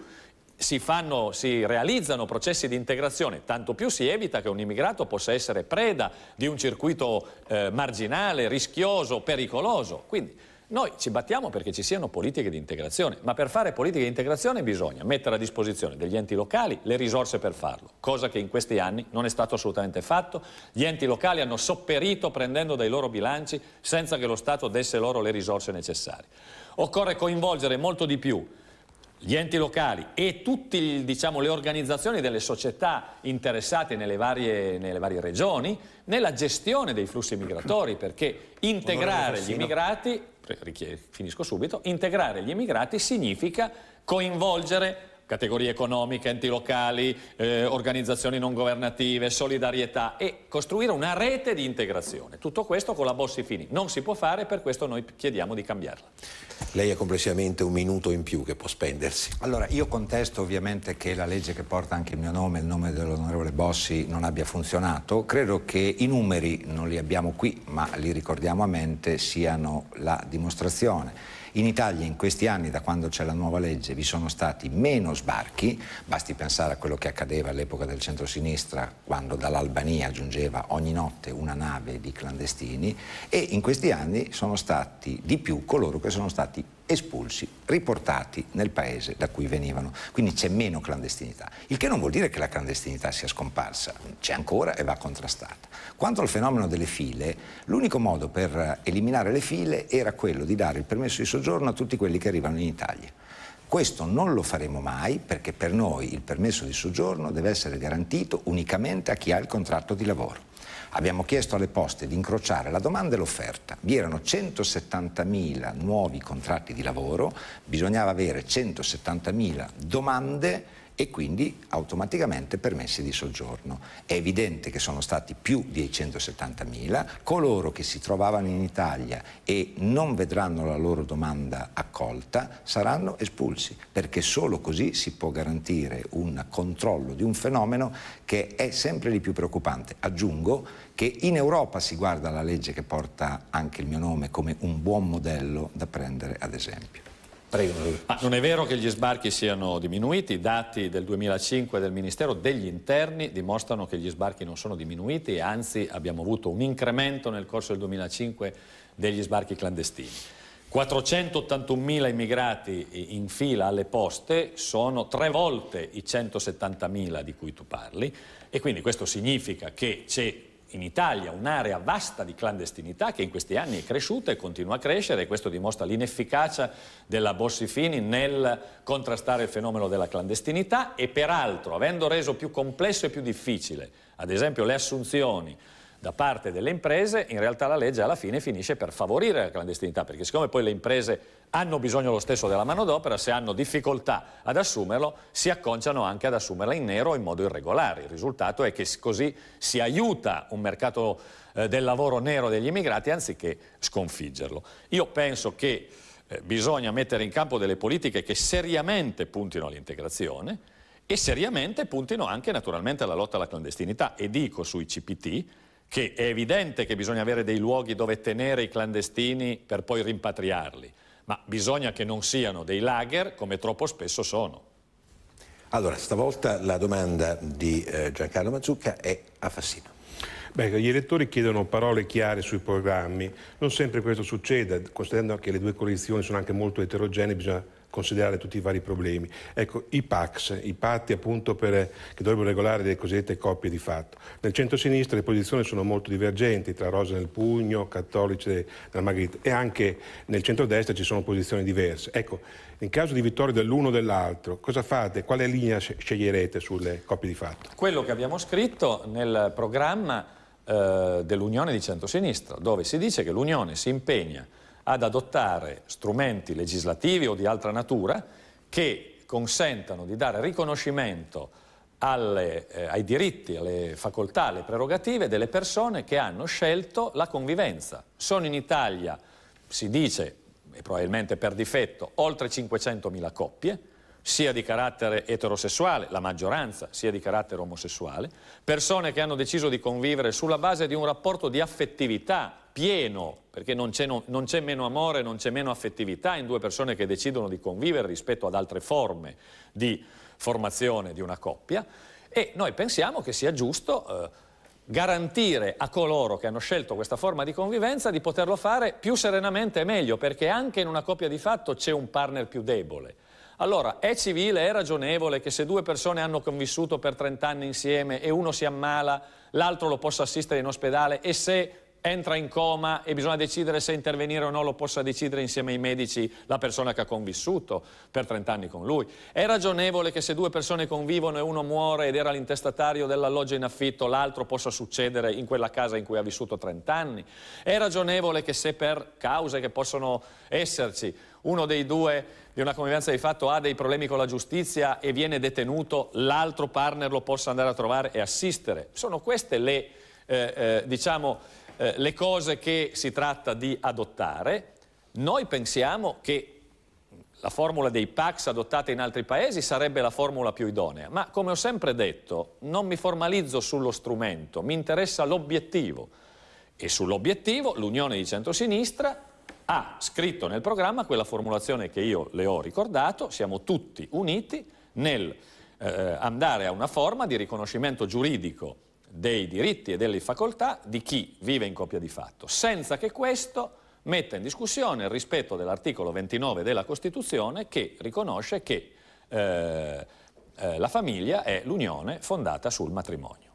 si, fanno, si, realizzano processi di integrazione, tanto più si evita che un immigrato possa essere preda di un circuito eh, marginale, rischioso, pericoloso. Quindi noi ci battiamo perché ci siano politiche di integrazione, ma per fare politiche di integrazione bisogna mettere a disposizione degli enti locali le risorse per farlo, cosa che in questi anni non è stato assolutamente fatto. Gli enti locali hanno sopperito prendendo dai loro bilanci senza che lo Stato desse loro le risorse necessarie. Occorre coinvolgere molto di più gli enti locali e tutte diciamo, le organizzazioni delle società interessate nelle varie, nelle varie, regioni nella gestione dei flussi migratori, perché integrare gli immigrati finisco subito, integrare gli immigrati significa coinvolgere categorie economiche, enti locali, eh, organizzazioni non governative, solidarietà e costruire una rete di integrazione. Tutto questo con la Bossi Fini non si può fare, per questo noi chiediamo di cambiarla. Lei ha complessivamente un minuto in più che può spendersi. Allora, io contesto ovviamente che la legge che porta anche il mio nome, il nome dell'onorevole Bossi, non abbia funzionato. Credo che i numeri, non li abbiamo qui, ma li ricordiamo a mente, siano la dimostrazione in Italia in questi anni, da quando c'è la nuova legge, vi sono stati meno sbarchi, basti pensare a quello che accadeva all'epoca del centrosinistra, quando dall'Albania giungeva ogni notte una nave di clandestini, e in questi anni sono stati di più coloro che sono stati espulsi, riportati nel paese da cui venivano. Quindi c'è meno clandestinità, il che non vuol dire che la clandestinità sia scomparsa, c'è ancora e va contrastata. Quanto al fenomeno delle file, l'unico modo per eliminare le file era quello di dare il permesso di soggiorno a tutti quelli che arrivano in Italia. Questo non lo faremo mai perché per noi il permesso di soggiorno deve essere garantito unicamente a chi ha il contratto di lavoro. Abbiamo chiesto alle poste di incrociare la domanda e l'offerta. Vi erano 170.000 nuovi contratti di lavoro, bisognava avere 170.000 domande e quindi automaticamente permessi di soggiorno. È evidente che sono stati più di 170.000 coloro che si trovavano in Italia e non vedranno la loro domanda accolta saranno espulsi perché solo così si può garantire un controllo di un fenomeno che è sempre di più preoccupante. Aggiungo che in Europa si guarda la legge che porta anche il mio nome come un buon modello da prendere ad esempio. Prego. Ma non è vero che gli sbarchi siano diminuiti, i dati del 2005 del Ministero degli Interni dimostrano che gli sbarchi non sono diminuiti, anzi abbiamo avuto un incremento nel corso del 2005 degli sbarchi clandestini. 481.000 immigrati in fila alle poste sono tre volte i 170.000 di cui tu parli e quindi questo significa che c'è in Italia un'area vasta di clandestinità che in questi anni è cresciuta e continua a crescere e questo dimostra l'inefficacia della Bossi Fini nel contrastare il fenomeno della clandestinità e peraltro avendo reso più complesso e più difficile ad esempio le assunzioni da parte delle imprese, in realtà la legge alla fine finisce per favorire la clandestinità, perché siccome poi le imprese hanno bisogno lo stesso della manodopera, se hanno difficoltà ad assumerlo, si acconciano anche ad assumerla in nero o in modo irregolare. Il risultato è che così si aiuta un mercato eh, del lavoro nero degli immigrati anziché sconfiggerlo. Io penso che eh, bisogna mettere in campo delle politiche che seriamente puntino all'integrazione e seriamente puntino anche naturalmente alla lotta alla clandestinità e dico sui CPT che è evidente che bisogna avere dei luoghi dove tenere i clandestini per poi rimpatriarli, ma bisogna che non siano dei lager come troppo spesso sono. Allora, stavolta la domanda di eh, Giancarlo Mazzucca è a Fassino. Beh, gli elettori chiedono parole chiare sui programmi. Non sempre questo succede, considerando che le due coalizioni sono anche molto eterogenee, bisogna considerare tutti i vari problemi. Ecco, i PACS, i patti appunto per, che dovrebbero regolare le cosiddette coppie di fatto. Nel centro-sinistra le posizioni sono molto divergenti tra Rosa nel Pugno, Cattolice della Magritte e anche nel centro-destra ci sono posizioni diverse. Ecco, in caso di vittoria dell'uno o dell'altro, cosa fate? Quale linea sceglierete sulle coppie di fatto? Quello che abbiamo scritto nel programma eh, dell'Unione di centro-sinistra, dove si dice che l'Unione si impegna ad adottare strumenti legislativi o di altra natura che consentano di dare riconoscimento alle, eh, ai diritti, alle facoltà, alle prerogative delle persone che hanno scelto la convivenza. Sono in Italia, si dice, e probabilmente per difetto, oltre 500.000 coppie, sia di carattere eterosessuale, la maggioranza, sia di carattere omosessuale, persone che hanno deciso di convivere sulla base di un rapporto di affettività pieno, perché non c'è, no, non c'è meno amore, non c'è meno affettività in due persone che decidono di convivere rispetto ad altre forme di formazione di una coppia e noi pensiamo che sia giusto eh, garantire a coloro che hanno scelto questa forma di convivenza di poterlo fare più serenamente e meglio, perché anche in una coppia di fatto c'è un partner più debole. Allora, è civile, è ragionevole che se due persone hanno convissuto per 30 anni insieme e uno si ammala, l'altro lo possa assistere in ospedale e se entra in coma e bisogna decidere se intervenire o no, lo possa decidere insieme ai medici la persona che ha convissuto per 30 anni con lui. È ragionevole che se due persone convivono e uno muore ed era l'intestatario dell'alloggio in affitto, l'altro possa succedere in quella casa in cui ha vissuto 30 anni. È ragionevole che se per cause che possono esserci uno dei due di una convivenza di fatto ha dei problemi con la giustizia e viene detenuto, l'altro partner lo possa andare a trovare e assistere. Sono queste le, eh, eh, diciamo, eh, le cose che si tratta di adottare. Noi pensiamo che la formula dei PACS adottata in altri paesi sarebbe la formula più idonea, ma come ho sempre detto non mi formalizzo sullo strumento, mi interessa l'obiettivo e sull'obiettivo l'Unione di Centrosinistra ha scritto nel programma quella formulazione che io le ho ricordato, siamo tutti uniti nel eh, andare a una forma di riconoscimento giuridico dei diritti e delle facoltà di chi vive in coppia di fatto, senza che questo metta in discussione il rispetto dell'articolo 29 della Costituzione che riconosce che eh, eh, la famiglia è l'unione fondata sul matrimonio.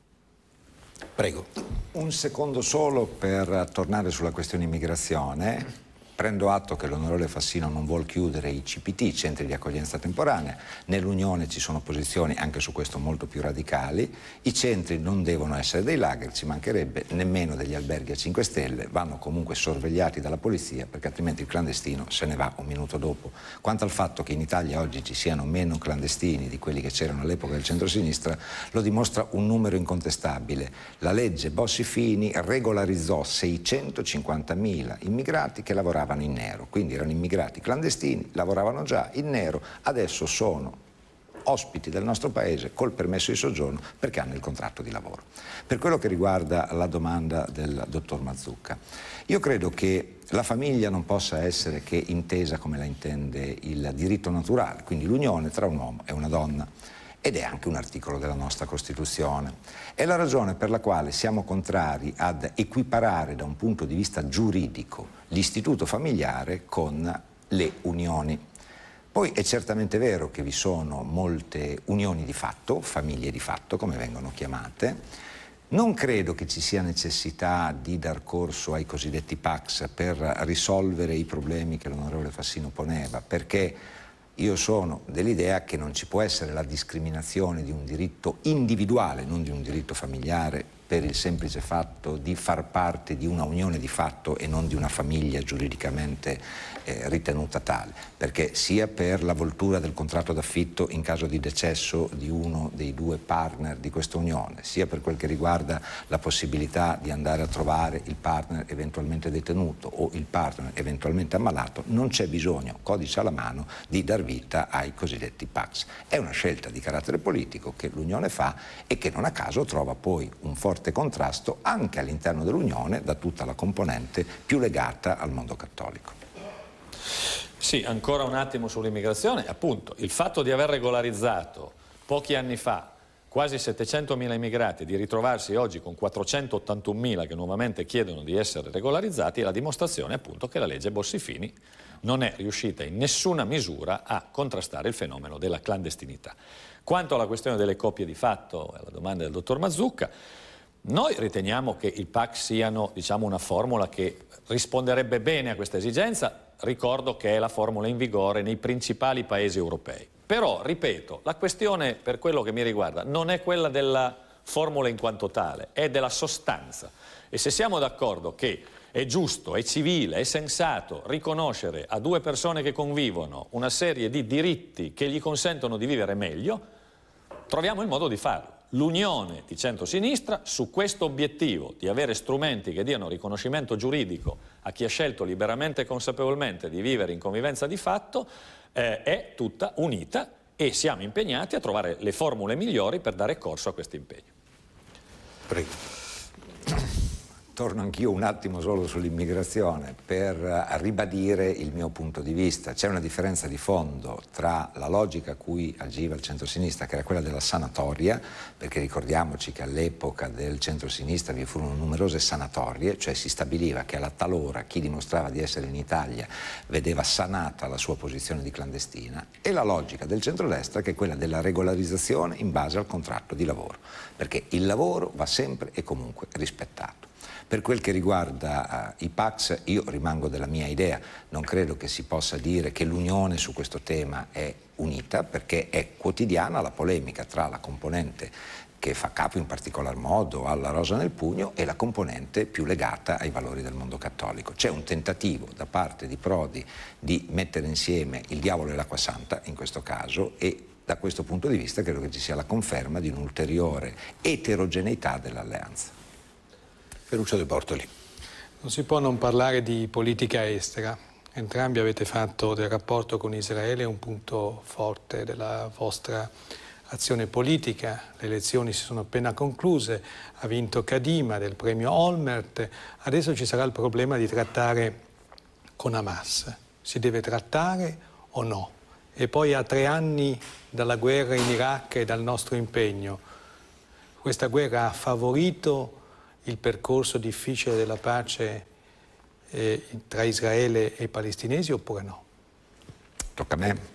Prego. Un secondo solo per tornare sulla questione immigrazione Prendo atto che l'onorevole Fassino non vuole chiudere i CPT, centri di accoglienza temporanea, nell'Unione ci sono posizioni anche su questo molto più radicali, i centri non devono essere dei lager, ci mancherebbe nemmeno degli alberghi a 5 stelle, vanno comunque sorvegliati dalla polizia perché altrimenti il clandestino se ne va un minuto dopo. Quanto al fatto che in Italia oggi ci siano meno clandestini di quelli che c'erano all'epoca del centrosinistra, lo dimostra un numero incontestabile. La legge Bossi-Fini regolarizzò 650.000 immigrati che lavoravano lavoravano in nero, quindi erano immigrati clandestini, lavoravano già in nero, adesso sono ospiti del nostro paese col permesso di soggiorno perché hanno il contratto di lavoro. Per quello che riguarda la domanda del dottor Mazzucca, io credo che la famiglia non possa essere che intesa come la intende il diritto naturale, quindi l'unione tra un uomo e una donna ed è anche un articolo della nostra Costituzione. È la ragione per la quale siamo contrari ad equiparare da un punto di vista giuridico l'istituto familiare con le unioni. Poi è certamente vero che vi sono molte unioni di fatto, famiglie di fatto come vengono chiamate, non credo che ci sia necessità di dar corso ai cosiddetti PAX per risolvere i problemi che l'onorevole Fassino poneva, perché io sono dell'idea che non ci può essere la discriminazione di un diritto individuale, non di un diritto familiare per il semplice fatto di far parte di una unione di fatto e non di una famiglia giuridicamente eh, ritenuta tale, perché sia per la voltura del contratto d'affitto in caso di decesso di uno dei due partner di questa unione, sia per quel che riguarda la possibilità di andare a trovare il partner eventualmente detenuto o il partner eventualmente ammalato, non c'è bisogno, codice alla mano, di dar vita ai cosiddetti PACS. È una scelta di carattere politico che l'Unione fa e che non a caso trova poi un forte contrasto anche all'interno dell'Unione da tutta la componente più legata al mondo cattolico. Sì, ancora un attimo sull'immigrazione. Appunto, il fatto di aver regolarizzato pochi anni fa quasi 700.000 immigrati, e di ritrovarsi oggi con 481.000 che nuovamente chiedono di essere regolarizzati, è la dimostrazione appunto che la legge Bossifini non è riuscita in nessuna misura a contrastare il fenomeno della clandestinità. Quanto alla questione delle coppie di fatto, alla domanda del dottor Mazzucca, noi riteniamo che il PAC siano diciamo, una formula che risponderebbe bene a questa esigenza, ricordo che è la formula in vigore nei principali paesi europei. Però, ripeto, la questione per quello che mi riguarda non è quella della formula in quanto tale, è della sostanza. E se siamo d'accordo che è giusto, è civile, è sensato riconoscere a due persone che convivono una serie di diritti che gli consentono di vivere meglio, troviamo il modo di farlo l'unione di centrosinistra su questo obiettivo di avere strumenti che diano riconoscimento giuridico a chi ha scelto liberamente e consapevolmente di vivere in convivenza di fatto eh, è tutta unita e siamo impegnati a trovare le formule migliori per dare corso a questo impegno. Prego. Torno anch'io un attimo solo sull'immigrazione per eh, ribadire il mio punto di vista. C'è una differenza di fondo tra la logica a cui agiva il centro-sinistra, che era quella della sanatoria, perché ricordiamoci che all'epoca del centro-sinistra vi furono numerose sanatorie, cioè si stabiliva che alla talora chi dimostrava di essere in Italia vedeva sanata la sua posizione di clandestina, e la logica del centro-destra, che è quella della regolarizzazione in base al contratto di lavoro, perché il lavoro va sempre e comunque rispettato. Per quel che riguarda uh, i Pax, io rimango della mia idea, non credo che si possa dire che l'unione su questo tema è unita perché è quotidiana la polemica tra la componente che fa capo in particolar modo alla rosa nel pugno e la componente più legata ai valori del mondo cattolico. C'è un tentativo da parte di Prodi di mettere insieme il diavolo e l'acqua santa in questo caso e da questo punto di vista credo che ci sia la conferma di un'ulteriore eterogeneità dell'alleanza. Ferruccio De Bortoli. Non si può non parlare di politica estera. Entrambi avete fatto del rapporto con Israele un punto forte della vostra azione politica. Le elezioni si sono appena concluse, ha vinto Kadima del premio Olmert. Adesso ci sarà il problema di trattare con Hamas. Si deve trattare o no? E poi a tre anni dalla guerra in Iraq e dal nostro impegno, questa guerra ha favorito il percorso difficile della pace eh, tra Israele e i palestinesi oppure no? Tocca a me.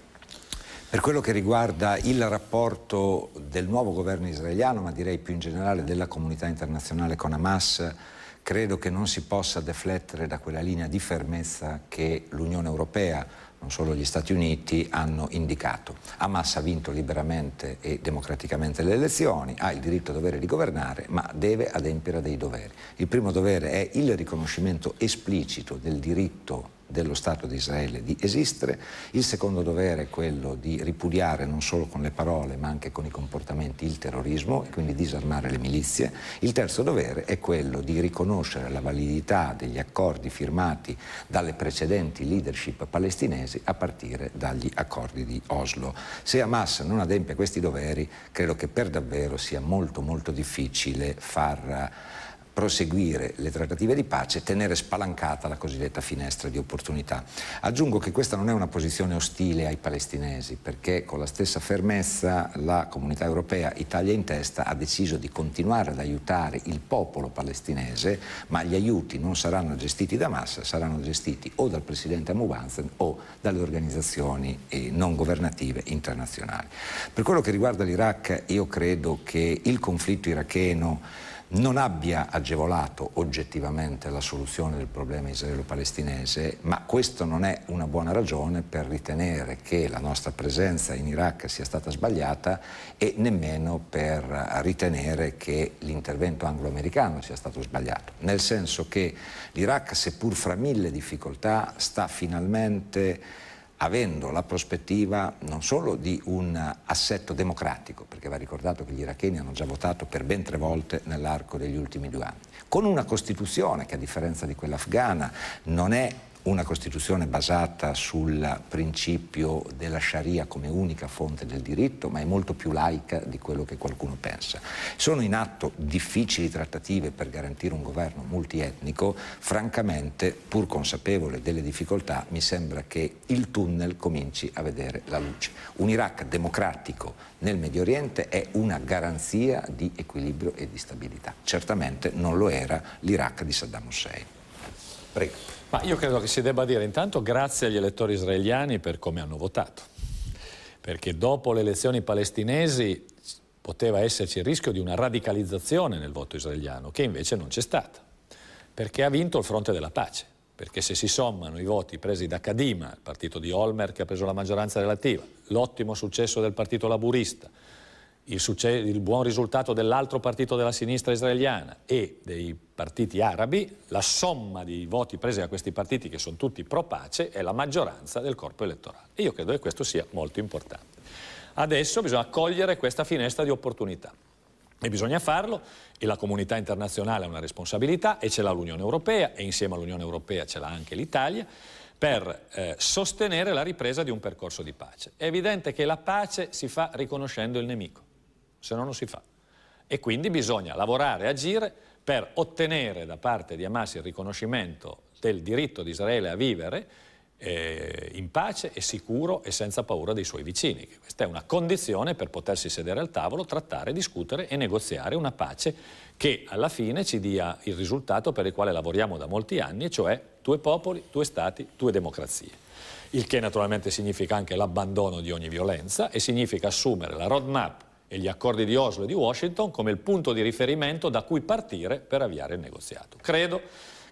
Per quello che riguarda il rapporto del nuovo governo israeliano, ma direi più in generale della comunità internazionale con Hamas, credo che non si possa deflettere da quella linea di fermezza che l'Unione Europea ha non solo gli Stati Uniti, hanno indicato. Hamas ha vinto liberamente e democraticamente le elezioni, ha il diritto e dovere di governare, ma deve adempiere a dei doveri. Il primo dovere è il riconoscimento esplicito del diritto dello Stato di Israele di esistere, il secondo dovere è quello di ripudiare non solo con le parole ma anche con i comportamenti il terrorismo e quindi disarmare le milizie, il terzo dovere è quello di riconoscere la validità degli accordi firmati dalle precedenti leadership palestinesi a partire dagli accordi di Oslo. Se Hamas non adempie questi doveri credo che per davvero sia molto molto difficile far proseguire le trattative di pace, tenere spalancata la cosiddetta finestra di opportunità. Aggiungo che questa non è una posizione ostile ai palestinesi, perché con la stessa fermezza la comunità europea, Italia in testa, ha deciso di continuare ad aiutare il popolo palestinese, ma gli aiuti non saranno gestiti da Massa, saranno gestiti o dal presidente Mubanzen o dalle organizzazioni eh, non governative internazionali. Per quello che riguarda l'Iraq, io credo che il conflitto iracheno non abbia agevolato oggettivamente la soluzione del problema israelo-palestinese, ma questo non è una buona ragione per ritenere che la nostra presenza in Iraq sia stata sbagliata e nemmeno per ritenere che l'intervento anglo-americano sia stato sbagliato, nel senso che l'Iraq, seppur fra mille difficoltà, sta finalmente avendo la prospettiva non solo di un assetto democratico, perché va ricordato che gli iracheni hanno già votato per ben tre volte nell'arco degli ultimi due anni, con una Costituzione che a differenza di quella afghana non è una Costituzione basata sul principio della Sharia come unica fonte del diritto, ma è molto più laica di quello che qualcuno pensa. Sono in atto difficili trattative per garantire un governo multietnico, francamente, pur consapevole delle difficoltà, mi sembra che il tunnel cominci a vedere la luce. Un Iraq democratico nel Medio Oriente è una garanzia di equilibrio e di stabilità. Certamente non lo era l'Iraq di Saddam Hussein. Prego. Ma io credo che si debba dire intanto grazie agli elettori israeliani per come hanno votato, perché dopo le elezioni palestinesi poteva esserci il rischio di una radicalizzazione nel voto israeliano, che invece non c'è stata, perché ha vinto il fronte della pace, perché se si sommano i voti presi da Kadima, il partito di Olmer che ha preso la maggioranza relativa, l'ottimo successo del partito laburista, il, il buon risultato dell'altro partito della sinistra israeliana e dei partiti arabi, la somma dei voti presi da questi partiti, che sono tutti pro pace, è la maggioranza del corpo elettorale. E io credo che questo sia molto importante. Adesso bisogna cogliere questa finestra di opportunità. E bisogna farlo, e la comunità internazionale ha una responsabilità, e ce l'ha l'Unione Europea, e insieme all'Unione Europea ce l'ha anche l'Italia, per eh, sostenere la ripresa di un percorso di pace. È evidente che la pace si fa riconoscendo il nemico se no non si fa. E quindi bisogna lavorare, e agire per ottenere da parte di Hamas il riconoscimento del diritto di Israele a vivere eh, in pace e sicuro e senza paura dei suoi vicini. Questa è una condizione per potersi sedere al tavolo, trattare, discutere e negoziare una pace che alla fine ci dia il risultato per il quale lavoriamo da molti anni, e cioè due popoli, due stati, due democrazie il che naturalmente significa anche l'abbandono di ogni violenza e significa assumere la roadmap e gli accordi di Oslo e di Washington come il punto di riferimento da cui partire per avviare il negoziato. Credo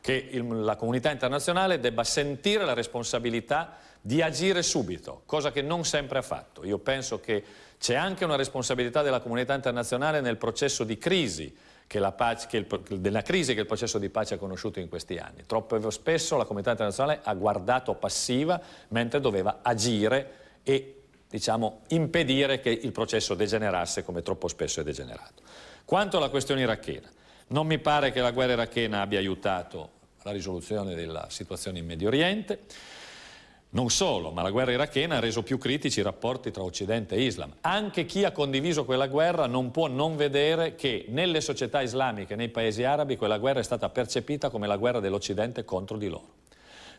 che il, la comunità internazionale debba sentire la responsabilità di agire subito, cosa che non sempre ha fatto. Io penso che c'è anche una responsabilità della comunità internazionale nel processo di crisi che la pace, che il, della crisi che il processo di pace ha conosciuto in questi anni. Troppo spesso la comunità internazionale ha guardato passiva mentre doveva agire e diciamo, impedire che il processo degenerasse come troppo spesso è degenerato. Quanto alla questione irachena, non mi pare che la guerra irachena abbia aiutato la risoluzione della situazione in Medio Oriente. Non solo, ma la guerra irachena ha reso più critici i rapporti tra Occidente e Islam. Anche chi ha condiviso quella guerra non può non vedere che nelle società islamiche, nei paesi arabi, quella guerra è stata percepita come la guerra dell'Occidente contro di loro.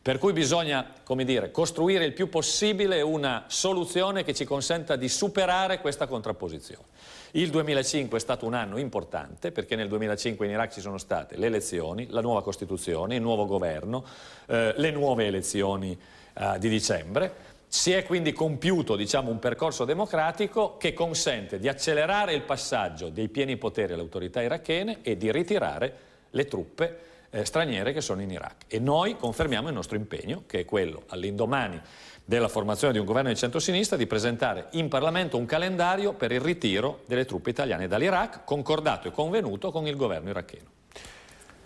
Per cui bisogna, come dire, costruire il più possibile una soluzione che ci consenta di superare questa contrapposizione. Il 2005 è stato un anno importante perché nel 2005 in Iraq ci sono state le elezioni, la nuova Costituzione, il nuovo governo, eh, le nuove elezioni eh, di dicembre. Si è quindi compiuto diciamo, un percorso democratico che consente di accelerare il passaggio dei pieni poteri alle autorità irachene e di ritirare le truppe eh, straniere che sono in Iraq. E noi confermiamo il nostro impegno, che è quello all'indomani della formazione di un governo di centrosinistra di presentare in Parlamento un calendario per il ritiro delle truppe italiane dall'Iraq, concordato e convenuto con il governo iracheno.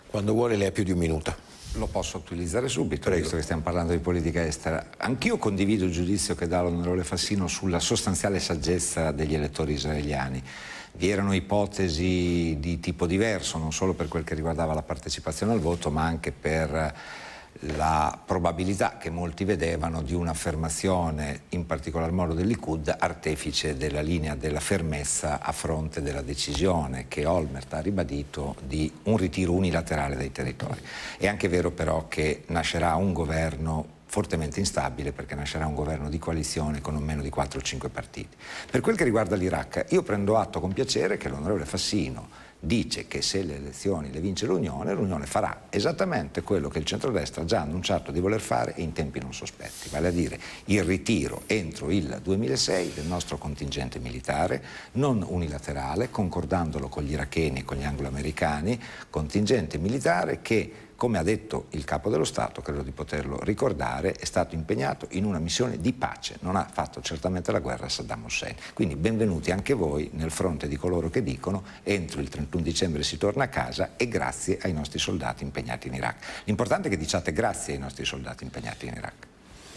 Quando vuole lei ha più di un minuto. Lo posso utilizzare subito, Prego. visto che stiamo parlando di politica estera. Anch'io condivido il giudizio che dà l'onorevole Fassino sulla sostanziale saggezza degli elettori israeliani. Vi erano ipotesi di tipo diverso, non solo per quel che riguardava la partecipazione al voto, ma anche per la probabilità che molti vedevano di un'affermazione, in particolar modo dell'IQUD, artefice della linea della fermezza a fronte della decisione che Olmert ha ribadito di un ritiro unilaterale dai territori. È anche vero però che nascerà un governo fortemente instabile perché nascerà un governo di coalizione con non meno di 4 o 5 partiti. Per quel che riguarda l'Iraq, io prendo atto con piacere che l'onorevole Fassino dice che se le elezioni le vince l'Unione, l'Unione farà esattamente quello che il centrodestra ha già annunciato di voler fare in tempi non sospetti, vale a dire il ritiro entro il 2006 del nostro contingente militare, non unilaterale, concordandolo con gli iracheni e con gli angloamericani, contingente militare che come ha detto il capo dello Stato, credo di poterlo ricordare, è stato impegnato in una missione di pace, non ha fatto certamente la guerra a Saddam Hussein. Quindi benvenuti anche voi nel fronte di coloro che dicono entro il 31 dicembre si torna a casa e grazie ai nostri soldati impegnati in Iraq. L'importante è che diciate grazie ai nostri soldati impegnati in Iraq.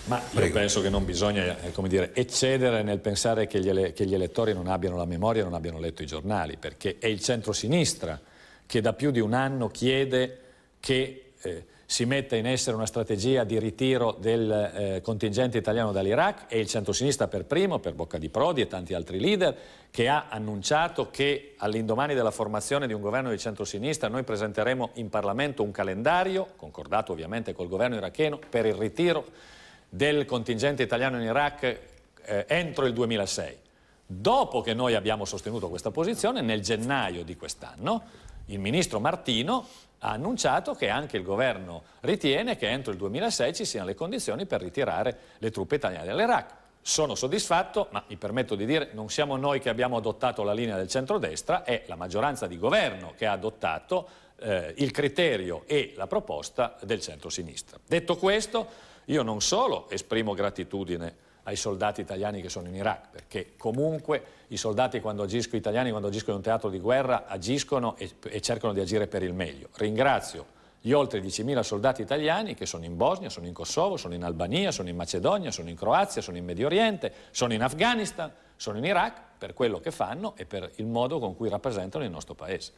Ma io Prego. penso che non bisogna eh, dire, eccedere nel pensare che gli, che gli elettori non abbiano la memoria, e non abbiano letto i giornali, perché è il centro-sinistra che da più di un anno chiede che eh, si metta in essere una strategia di ritiro del eh, contingente italiano dall'Iraq e il centrosinistra per primo, per bocca di Prodi e tanti altri leader, che ha annunciato che all'indomani della formazione di un governo di centrosinistra noi presenteremo in Parlamento un calendario, concordato ovviamente col governo iracheno, per il ritiro del contingente italiano in Iraq eh, entro il 2006. Dopo che noi abbiamo sostenuto questa posizione, nel gennaio di quest'anno, il ministro Martino ha annunciato che anche il governo ritiene che entro il 2006 ci siano le condizioni per ritirare le truppe italiane dall'Iraq. Sono soddisfatto, ma mi permetto di dire, non siamo noi che abbiamo adottato la linea del centrodestra, è la maggioranza di governo che ha adottato eh, il criterio e la proposta del centrosinistra. Detto questo, io non solo esprimo gratitudine ai soldati italiani che sono in Iraq, perché comunque i soldati quando agiscono, italiani quando agiscono in un teatro di guerra agiscono e, e cercano di agire per il meglio. Ringrazio gli oltre 10.000 soldati italiani che sono in Bosnia, sono in Kosovo, sono in Albania, sono in Macedonia, sono in Croazia, sono in Medio Oriente, sono in Afghanistan, sono in Iraq per quello che fanno e per il modo con cui rappresentano il nostro Paese.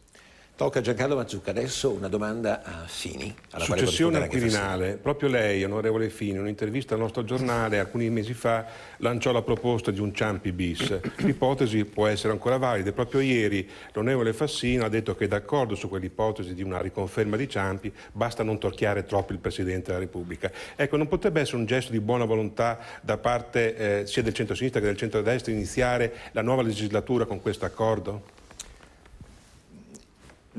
Tocca a Giancarlo Mazzucca. Adesso una domanda a Fini. Successione al Quirinale. Proprio lei, onorevole Fini, in un'intervista al nostro giornale alcuni mesi fa lanciò la proposta di un Ciampi bis. L'ipotesi può essere ancora valida. Proprio ieri l'onorevole Fassino ha detto che è d'accordo su quell'ipotesi di una riconferma di Ciampi, basta non torchiare troppo il Presidente della Repubblica. Ecco, non potrebbe essere un gesto di buona volontà da parte eh, sia del centro-sinistra che del centro-destra iniziare la nuova legislatura con questo accordo?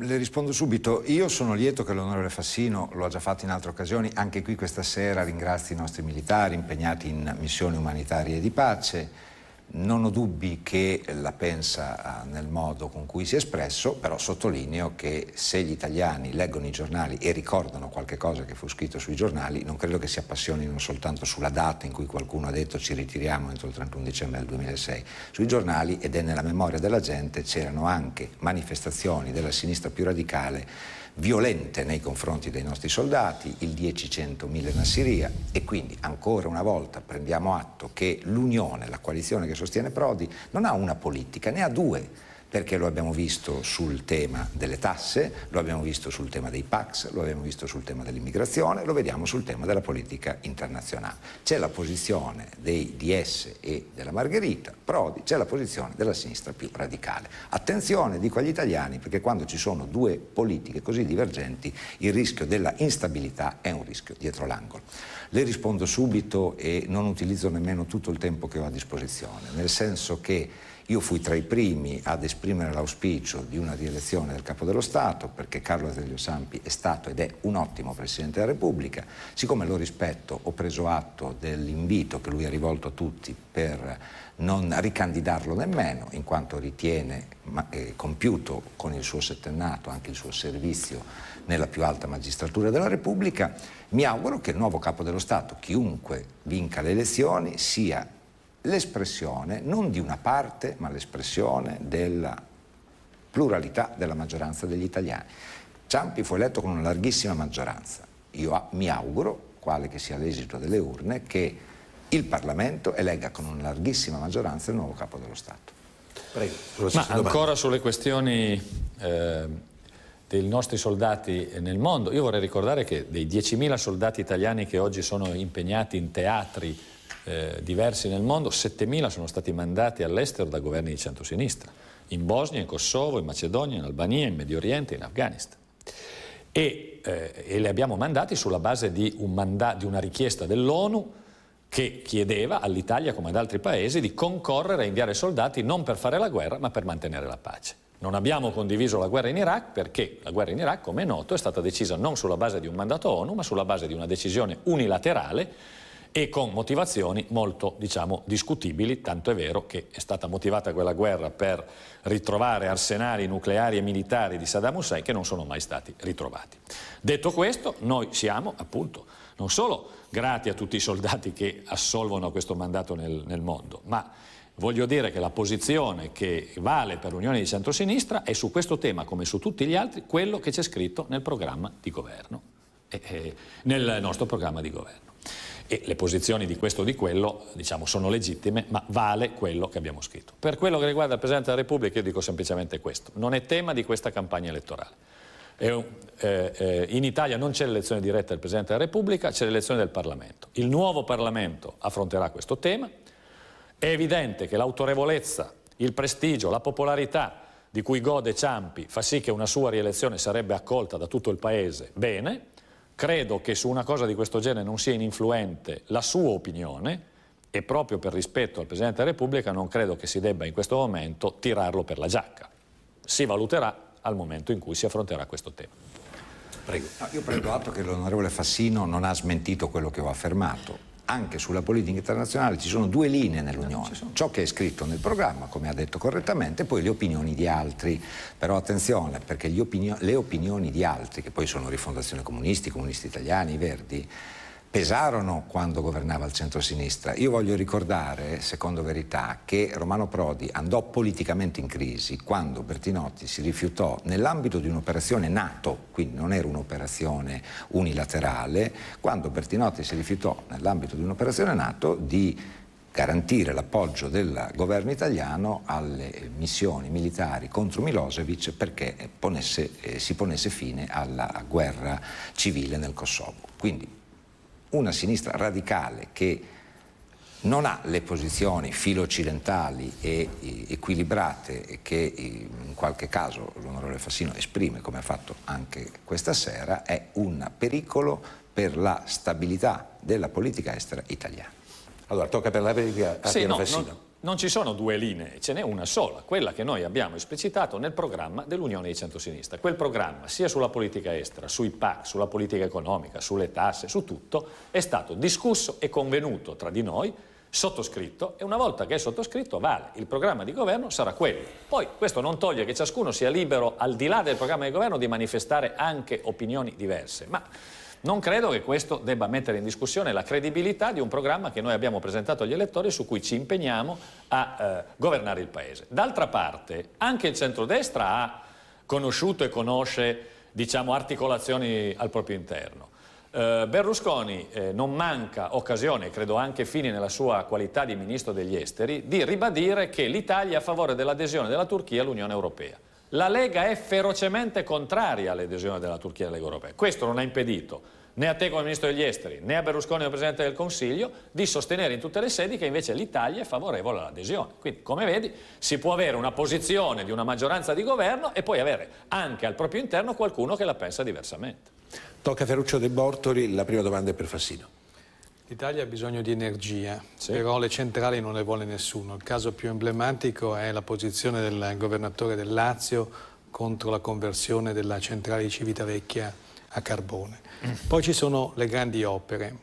Le rispondo subito. Io sono lieto che l'onorevole Fassino, lo ha già fatto in altre occasioni, anche qui questa sera ringrazi i nostri militari impegnati in missioni umanitarie di pace non ho dubbi che la pensa ah, nel modo con cui si è espresso, però sottolineo che se gli italiani leggono i giornali e ricordano qualche cosa che fu scritto sui giornali, non credo che si appassionino soltanto sulla data in cui qualcuno ha detto ci ritiriamo entro il 31 dicembre del 2006. Sui giornali ed è nella memoria della gente c'erano anche manifestazioni della sinistra più radicale violente nei confronti dei nostri soldati, il 10-100-1000 in Siria e quindi ancora una volta prendiamo atto che l'Unione, la coalizione che sostiene Prodi, non ha una politica, ne ha due perché lo abbiamo visto sul tema delle tasse, lo abbiamo visto sul tema dei PACS, lo abbiamo visto sul tema dell'immigrazione, lo vediamo sul tema della politica internazionale. C'è la posizione dei DS e della Margherita, Prodi, c'è la posizione della sinistra più radicale. Attenzione, dico agli italiani, perché quando ci sono due politiche così divergenti il rischio della instabilità è un rischio dietro l'angolo. Le rispondo subito e non utilizzo nemmeno tutto il tempo che ho a disposizione, nel senso che io fui tra i primi ad esprimere l'auspicio di una rielezione del Capo dello Stato perché Carlo Azeglio Sampi è stato ed è un ottimo Presidente della Repubblica. Siccome lo rispetto, ho preso atto dell'invito che lui ha rivolto a tutti per non ricandidarlo nemmeno, in quanto ritiene ma, eh, compiuto con il suo settennato anche il suo servizio nella più alta magistratura della Repubblica. Mi auguro che il nuovo Capo dello Stato, chiunque vinca le elezioni, sia l'espressione non di una parte, ma l'espressione della pluralità della maggioranza degli italiani. Ciampi fu eletto con una larghissima maggioranza. Io mi auguro, quale che sia l'esito delle urne, che il Parlamento elegga con una larghissima maggioranza il nuovo capo dello Stato. Prego. Ma ancora sulle questioni eh, dei nostri soldati nel mondo, io vorrei ricordare che dei 10.000 soldati italiani che oggi sono impegnati in teatri eh, diversi nel mondo, 7.000 sono stati mandati all'estero da governi di centrosinistra, in Bosnia, in Kosovo, in Macedonia, in Albania, in Medio Oriente, in Afghanistan. E, eh, e li abbiamo mandati sulla base di, un manda- di una richiesta dell'ONU che chiedeva all'Italia, come ad altri paesi, di concorrere a inviare soldati non per fare la guerra, ma per mantenere la pace. Non abbiamo condiviso la guerra in Iraq perché la guerra in Iraq, come è noto, è stata decisa non sulla base di un mandato ONU, ma sulla base di una decisione unilaterale e con motivazioni molto diciamo, discutibili, tanto è vero che è stata motivata quella guerra per ritrovare arsenali nucleari e militari di Saddam Hussein che non sono mai stati ritrovati. Detto questo, noi siamo appunto non solo grati a tutti i soldati che assolvono questo mandato nel, nel mondo, ma voglio dire che la posizione che vale per l'Unione di Centrosinistra è su questo tema, come su tutti gli altri, quello che c'è scritto nel programma di governo, eh, eh nel nostro programma di governo e le posizioni di questo o di quello diciamo, sono legittime, ma vale quello che abbiamo scritto. Per quello che riguarda il Presidente della Repubblica io dico semplicemente questo, non è tema di questa campagna elettorale. Un, eh, eh, in Italia non c'è l'elezione diretta del Presidente della Repubblica, c'è l'elezione del Parlamento. Il nuovo Parlamento affronterà questo tema, è evidente che l'autorevolezza, il prestigio, la popolarità di cui gode Ciampi fa sì che una sua rielezione sarebbe accolta da tutto il Paese bene, credo che su una cosa di questo genere non sia ininfluente la sua opinione e proprio per rispetto al Presidente della Repubblica non credo che si debba in questo momento tirarlo per la giacca. Si valuterà al momento in cui si affronterà questo tema. Prego. No, ah, io prendo atto che l'onorevole Fassino non ha smentito quello che ho affermato anche sulla politica internazionale ci sono due linee nell'Unione, ciò che è scritto nel programma, come ha detto correttamente, e poi le opinioni di altri. Però attenzione, perché opinio le opinioni di altri, che poi sono rifondazione comunisti, comunisti italiani, verdi, pesarono quando governava il centro-sinistra. Io voglio ricordare, secondo verità, che Romano Prodi andò politicamente in crisi quando Bertinotti si rifiutò, nell'ambito di un'operazione NATO, quindi non era un'operazione unilaterale, quando Bertinotti si rifiutò, nell'ambito di un'operazione NATO, di garantire l'appoggio del governo italiano alle missioni militari contro Milosevic perché ponesse, eh, si ponesse fine alla guerra civile nel Kosovo. Quindi una sinistra radicale che non ha le posizioni filo-occidentali e equilibrate che eh, in qualche caso l'onorevole Fassino esprime, come ha fatto anche questa sera, è un pericolo per la stabilità della politica estera italiana. Allora, tocca per la verità a sì, Piero no, Fassino. No. Non ci sono due linee, ce n'è una sola, quella che noi abbiamo esplicitato nel programma dell'Unione di Centrosinistra. Quel programma, sia sulla politica estera, sui PAC, sulla politica economica, sulle tasse, su tutto, è stato discusso e convenuto tra di noi, sottoscritto, e una volta che è sottoscritto vale, il programma di governo sarà quello. Poi questo non toglie che ciascuno sia libero, al di là del programma di governo, di manifestare anche opinioni diverse, ma non credo che questo debba mettere in discussione la credibilità di un programma che noi abbiamo presentato agli elettori e su cui ci impegniamo a eh, governare il Paese. D'altra parte, anche il centrodestra ha conosciuto e conosce diciamo, articolazioni al proprio interno. Eh, Berlusconi eh, non manca occasione, credo anche fine nella sua qualità di ministro degli esteri, di ribadire che l'Italia è a favore dell'adesione della Turchia all'Unione Europea. La Lega è ferocemente contraria all'adesione della Turchia alla Lega Europea. Questo non ha impedito né a te come Ministro degli Esteri, né a Berlusconi come Presidente del Consiglio, di sostenere in tutte le sedi che invece l'Italia è favorevole all'adesione. Quindi, come vedi, si può avere una posizione di una maggioranza di governo e poi avere anche al proprio interno qualcuno che la pensa diversamente. Tocca a Ferruccio De Bortoli, la prima domanda è per Fassino. L'Italia ha bisogno di energia, sì. però le centrali non le vuole nessuno. Il caso più emblematico è la posizione del governatore del Lazio contro la conversione della centrale di Civitavecchia a carbone. Mm. Poi ci sono le grandi opere.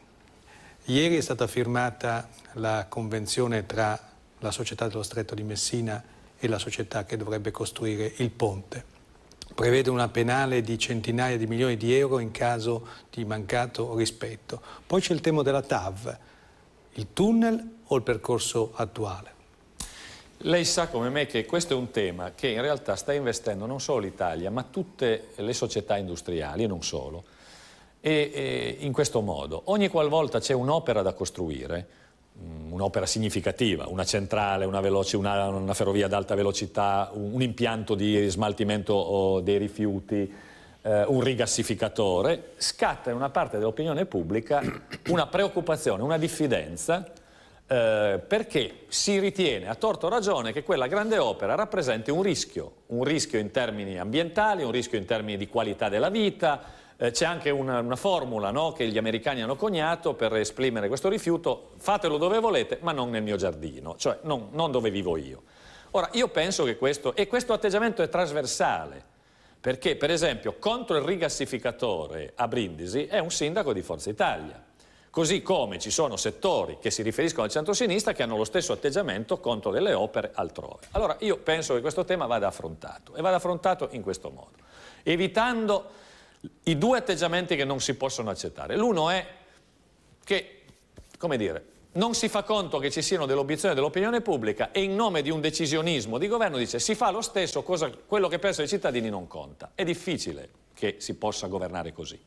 Ieri è stata firmata la convenzione tra la società dello Stretto di Messina e la società che dovrebbe costruire il ponte prevede una penale di centinaia di milioni di euro in caso di mancato rispetto. Poi c'è il tema della TAV, il tunnel o il percorso attuale? Lei sa come me che questo è un tema che in realtà sta investendo non solo l'Italia ma tutte le società industriali e non solo. E, e eh, in questo modo, ogni qualvolta c'è un'opera da costruire, Mm, un'opera significativa, una centrale, una, veloce, una, una ferrovia ad alta velocità, un, un impianto di smaltimento dei rifiuti, eh, un rigassificatore, scatta in una parte dell'opinione pubblica *coughs* una preoccupazione, una diffidenza, eh, perché si ritiene, a torto ragione, che quella grande opera rappresenti un rischio, un rischio in termini ambientali, un rischio in termini di qualità della vita, eh, c'è anche una, una formula no, che gli americani hanno coniato per esprimere questo rifiuto, fatelo dove volete, ma non nel mio giardino, cioè non, non dove vivo io. Ora, io penso che questo, e questo atteggiamento è trasversale, perché per esempio contro il rigassificatore a Brindisi è un sindaco di Forza Italia, così come ci sono settori che si riferiscono al centro-sinistra che hanno lo stesso atteggiamento contro delle opere altrove. Allora io penso che questo tema vada affrontato e vada affrontato in questo modo, evitando i due atteggiamenti che non si possono accettare. L'uno è che, come dire, non si fa conto che ci siano delle obiezioni dell'opinione pubblica e in nome di un decisionismo di governo dice si fa lo stesso, cosa, quello che pensano i cittadini non conta. È difficile che si possa governare così.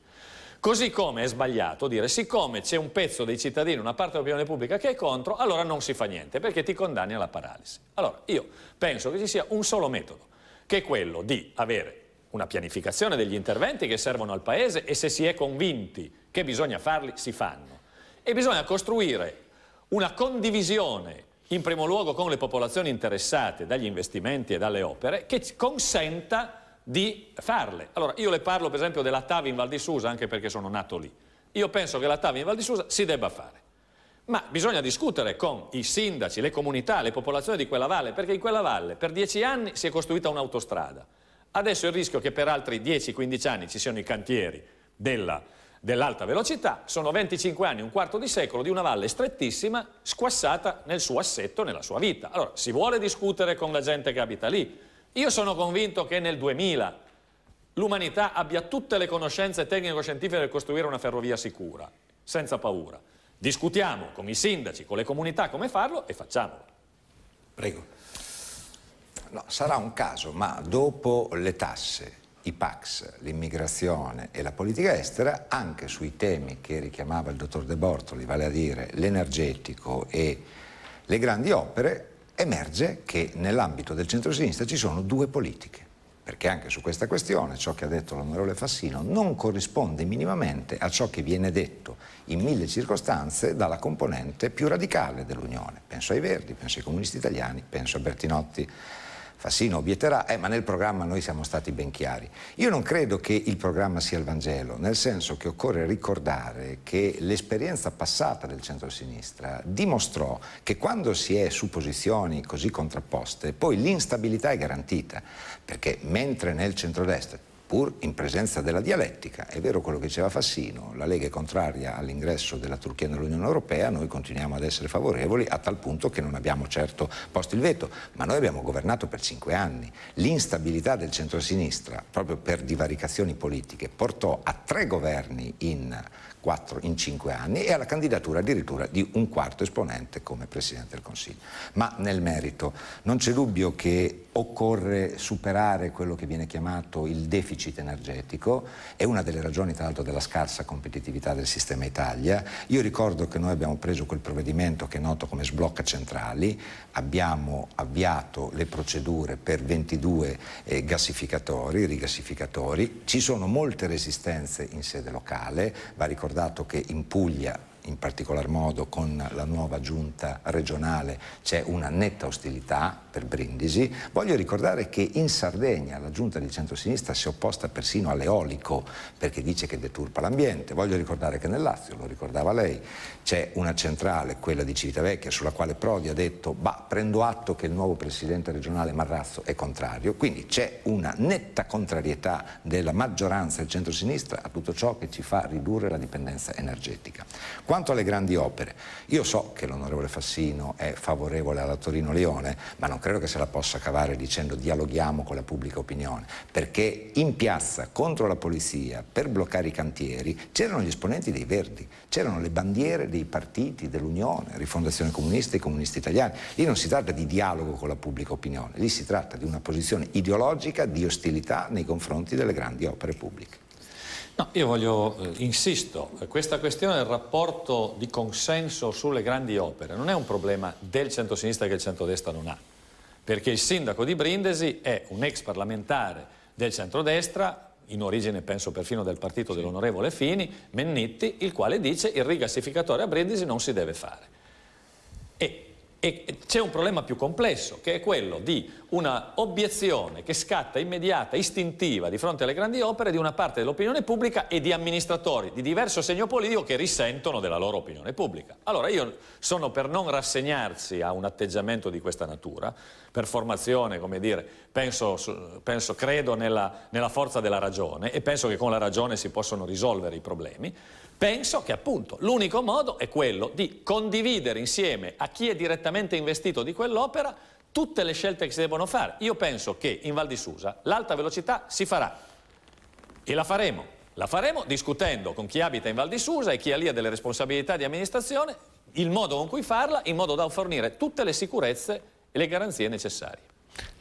Così come è sbagliato dire siccome c'è un pezzo dei cittadini, una parte dell'opinione pubblica che è contro, allora non si fa niente perché ti condanni alla paralisi. Allora io penso che ci sia un solo metodo, che è quello di avere una pianificazione degli interventi che servono al Paese e se si è convinti che bisogna farli, si fanno. E bisogna costruire una condivisione, in primo luogo con le popolazioni interessate dagli investimenti e dalle opere, che consenta di farle. Allora, io le parlo per esempio della TAV in Val di Susa, anche perché sono nato lì. Io penso che la TAV in Val di Susa si debba fare. Ma bisogna discutere con i sindaci, le comunità, le popolazioni di quella valle, perché in quella valle per dieci anni si è costruita un'autostrada. Adesso il rischio che per altri 10-15 anni ci siano i cantieri della, dell'alta velocità sono 25 anni, un quarto di secolo di una valle strettissima, squassata nel suo assetto, nella sua vita. Allora, si vuole discutere con la gente che abita lì. Io sono convinto che nel 2000 l'umanità abbia tutte le conoscenze tecnico-scientifiche per costruire una ferrovia sicura, senza paura. Discutiamo con i sindaci, con le comunità come farlo e facciamolo. Prego. No, sarà un caso, ma dopo le tasse, i PAX, l'immigrazione e la politica estera, anche sui temi che richiamava il dottor De Bortoli, vale a dire l'energetico e le grandi opere, emerge che nell'ambito del centro-sinistra ci sono due politiche. Perché anche su questa questione ciò che ha detto l'onorevole Fassino non corrisponde minimamente a ciò che viene detto in mille circostanze dalla componente più radicale dell'Unione. Penso ai Verdi, penso ai comunisti italiani, penso a Bertinotti Fassino obietterà, eh, ma nel programma noi siamo stati ben chiari. Io non credo che il programma sia il Vangelo, nel senso che occorre ricordare che l'esperienza passata del centro-sinistra dimostrò che quando si è su posizioni così contrapposte, poi l'instabilità è garantita, perché mentre nel centrodestra pur in presenza della dialettica. È vero quello che diceva Fassino, la Lega è contraria all'ingresso della Turchia nell'Unione Europea, noi continuiamo ad essere favorevoli a tal punto che non abbiamo certo posto il veto, ma noi abbiamo governato per cinque anni. L'instabilità del centrosinistra, proprio per divaricazioni politiche, portò a tre governi in 4 in 5 anni e alla candidatura addirittura di un quarto esponente come Presidente del Consiglio. Ma nel merito non c'è dubbio che occorre superare quello che viene chiamato il deficit energetico, è una delle ragioni tra l'altro della scarsa competitività del sistema Italia. Io ricordo che noi abbiamo preso quel provvedimento che è noto come sblocca centrali, abbiamo avviato le procedure per 22 eh, gasificatori, rigassificatori, ci sono molte resistenze in sede locale, va ricordato ricordato che in Puglia in particolar modo con la nuova giunta regionale c'è una netta ostilità per Brindisi. Voglio ricordare che in Sardegna la giunta di centrosinistra si è opposta persino all'eolico perché dice che deturpa l'ambiente. Voglio ricordare che nel Lazio, lo ricordava lei, c'è una centrale, quella di Civitavecchia, sulla quale Prodi ha detto bah, prendo atto che il nuovo presidente regionale Marrazzo è contrario. Quindi c'è una netta contrarietà della maggioranza del centrosinistra a tutto ciò che ci fa ridurre la dipendenza energetica. Quanto alle grandi opere, io so che l'onorevole Fassino è favorevole alla torino leone ma non credo credo che se la possa cavare dicendo dialoghiamo con la pubblica opinione, perché in piazza contro la polizia, per bloccare i cantieri, c'erano gli esponenti dei Verdi, c'erano le bandiere dei partiti, dell'Unione, Rifondazione Comunista e Comunisti Italiani. Lì non si tratta di dialogo con la pubblica opinione, lì si tratta di una posizione ideologica di ostilità nei confronti delle grandi opere pubbliche. No, io voglio, eh, insisto, questa questione del rapporto di consenso sulle grandi opere non è un problema del centrosinistra che il centrodestra non ha perché il sindaco di Brindisi è un ex parlamentare del centrodestra in origine penso perfino del partito sì. dell'onorevole Fini, Mennitti, il quale dice che il rigassificatore a Brindisi non si deve fare. E e c'è un problema più complesso, che è quello di una obiezione che scatta immediata, istintiva di fronte alle grandi opere di una parte dell'opinione pubblica e di amministratori di diverso segno politico che risentono della loro opinione pubblica. Allora io sono per non rassegnarsi a un atteggiamento di questa natura, per formazione, come dire, penso, penso credo nella, nella forza della ragione e penso che con la ragione si possono risolvere i problemi, Penso che appunto l'unico modo è quello di condividere insieme a chi è direttamente investito di quell'opera tutte le scelte che si devono fare. Io penso che in Val di Susa l'alta velocità si farà e la faremo. La faremo discutendo con chi abita in Val di Susa e chi ha lì delle responsabilità di amministrazione il modo con cui farla in modo da fornire tutte le sicurezze e le garanzie necessarie.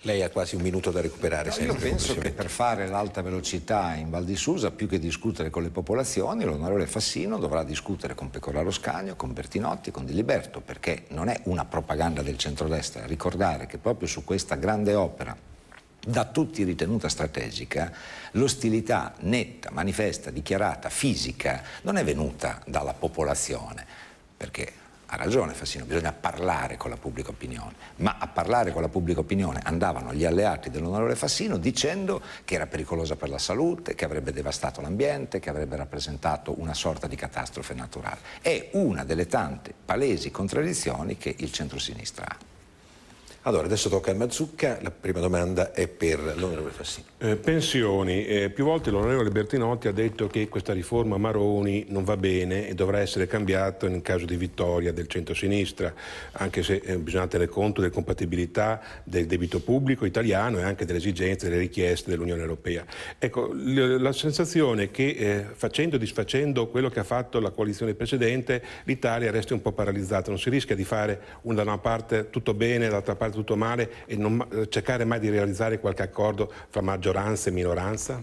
Lei ha quasi un minuto da recuperare. No, sempre, io penso che per fare l'alta velocità in Val di Susa, più che discutere con le popolazioni, l'onorevole Fassino dovrà discutere con Pecoraro Scagno, con Bertinotti, con Di Liberto, perché non è una propaganda del centrodestra. Ricordare che proprio su questa grande opera, da tutti ritenuta strategica, l'ostilità netta, manifesta, dichiarata, fisica, non è venuta dalla popolazione, perché ha ragione Fassino, bisogna parlare con la pubblica opinione, ma a parlare con la pubblica opinione andavano gli alleati dell'onorevole Fassino dicendo che era pericolosa per la salute, che avrebbe devastato l'ambiente, che avrebbe rappresentato una sorta di catastrofe naturale. È una delle tante palesi contraddizioni che il centrosinistra ha. Allora, adesso tocca a Mazzucca, la prima domanda è per l'onorevole Fassini. Eh, pensioni, eh, più volte l'onorevole Bertinotti ha detto che questa riforma Maroni non va bene e dovrà essere cambiata in caso di vittoria del centro-sinistra, anche se eh, bisogna tenere conto delle compatibilità del debito pubblico italiano e anche delle esigenze, e delle richieste dell'Unione Europea. Ecco, l- la sensazione è che eh, facendo e disfacendo quello che ha fatto la coalizione precedente, l'Italia resti un po' paralizzata, non si rischia di fare una, da una parte tutto bene e dall'altra parte tutto male e non cercare mai di realizzare qualche accordo fra maggioranza e minoranza?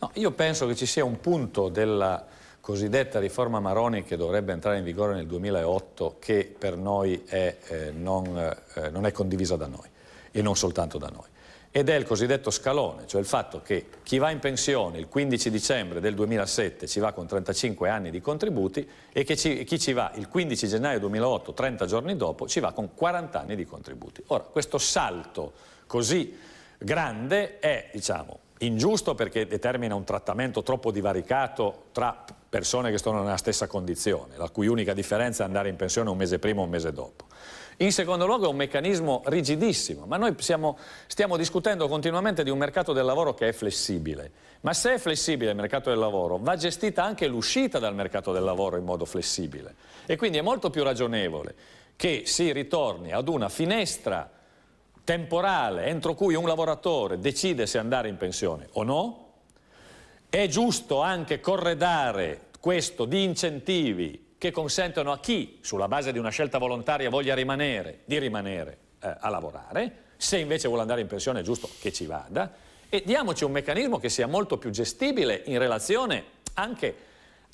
No, io penso che ci sia un punto della cosiddetta riforma Maroni che dovrebbe entrare in vigore nel 2008 che per noi è, eh, non, eh, non è condivisa da noi e non soltanto da noi ed è il cosiddetto scalone, cioè il fatto che chi va in pensione il 15 dicembre del 2007 ci va con 35 anni di contributi e ci, chi ci va il 15 gennaio 2008, 30 giorni dopo, ci va con 40 anni di contributi. Ora, questo salto così grande è, diciamo, ingiusto perché determina un trattamento troppo divaricato tra persone che sono nella stessa condizione, la cui unica differenza è andare in pensione un mese prima o un mese dopo in secondo luogo è un meccanismo rigidissimo, ma noi siamo, stiamo discutendo continuamente di un mercato del lavoro che è flessibile. Ma se è flessibile il mercato del lavoro, va gestita anche l'uscita dal mercato del lavoro in modo flessibile. E quindi è molto più ragionevole che si ritorni ad una finestra temporale entro cui un lavoratore decide se andare in pensione o no. È giusto anche corredare questo di incentivi che consentono a chi, sulla base di una scelta volontaria, voglia rimanere, di rimanere eh, a lavorare, se invece vuole andare in pensione è giusto che ci vada, e diamoci un meccanismo che sia molto più gestibile in relazione anche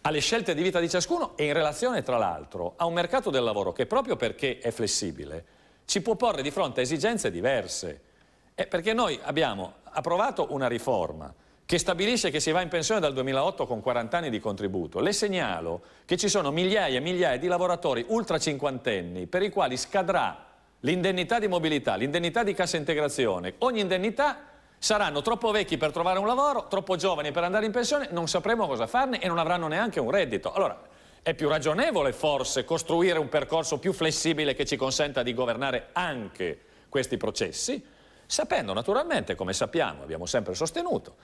alle scelte di vita di ciascuno e in relazione, tra l'altro, a un mercato del lavoro che proprio perché è flessibile ci può porre di fronte a esigenze diverse. Eh, perché noi abbiamo approvato una riforma che stabilisce che si va in pensione dal 2008 con 40 anni di contributo, le segnalo che ci sono migliaia e migliaia di lavoratori ultra cinquantenni per i quali scadrà l'indennità di mobilità, l'indennità di cassa integrazione, ogni indennità saranno troppo vecchi per trovare un lavoro, troppo giovani per andare in pensione, non sapremo cosa farne e non avranno neanche un reddito. Allora, è più ragionevole forse costruire un percorso più flessibile che ci consenta di governare anche questi processi, sapendo naturalmente, come sappiamo, abbiamo sempre sostenuto,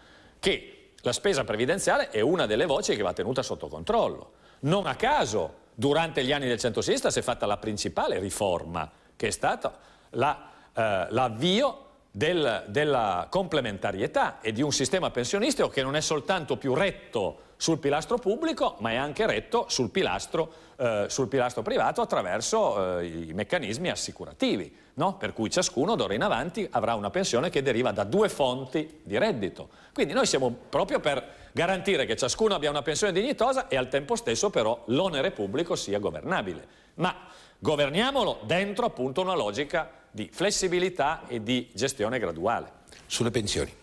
che la spesa previdenziale è una delle voci che va tenuta sotto controllo. Non a caso, durante gli anni del centro-sinistra si è fatta la principale riforma, che è stato l'avvio la, eh, del, della complementarietà e di un sistema pensionistico che non è soltanto più retto sul pilastro pubblico, ma è anche retto sul pilastro, eh, sul pilastro privato attraverso eh, i meccanismi assicurativi no? per cui ciascuno d'ora in avanti avrà una pensione che deriva da due fonti di reddito. Quindi noi siamo proprio per garantire che ciascuno abbia una pensione dignitosa e al tempo stesso però l'onere pubblico sia governabile. Ma governiamolo dentro appunto una logica di flessibilità e di gestione graduale. Sulle pensioni.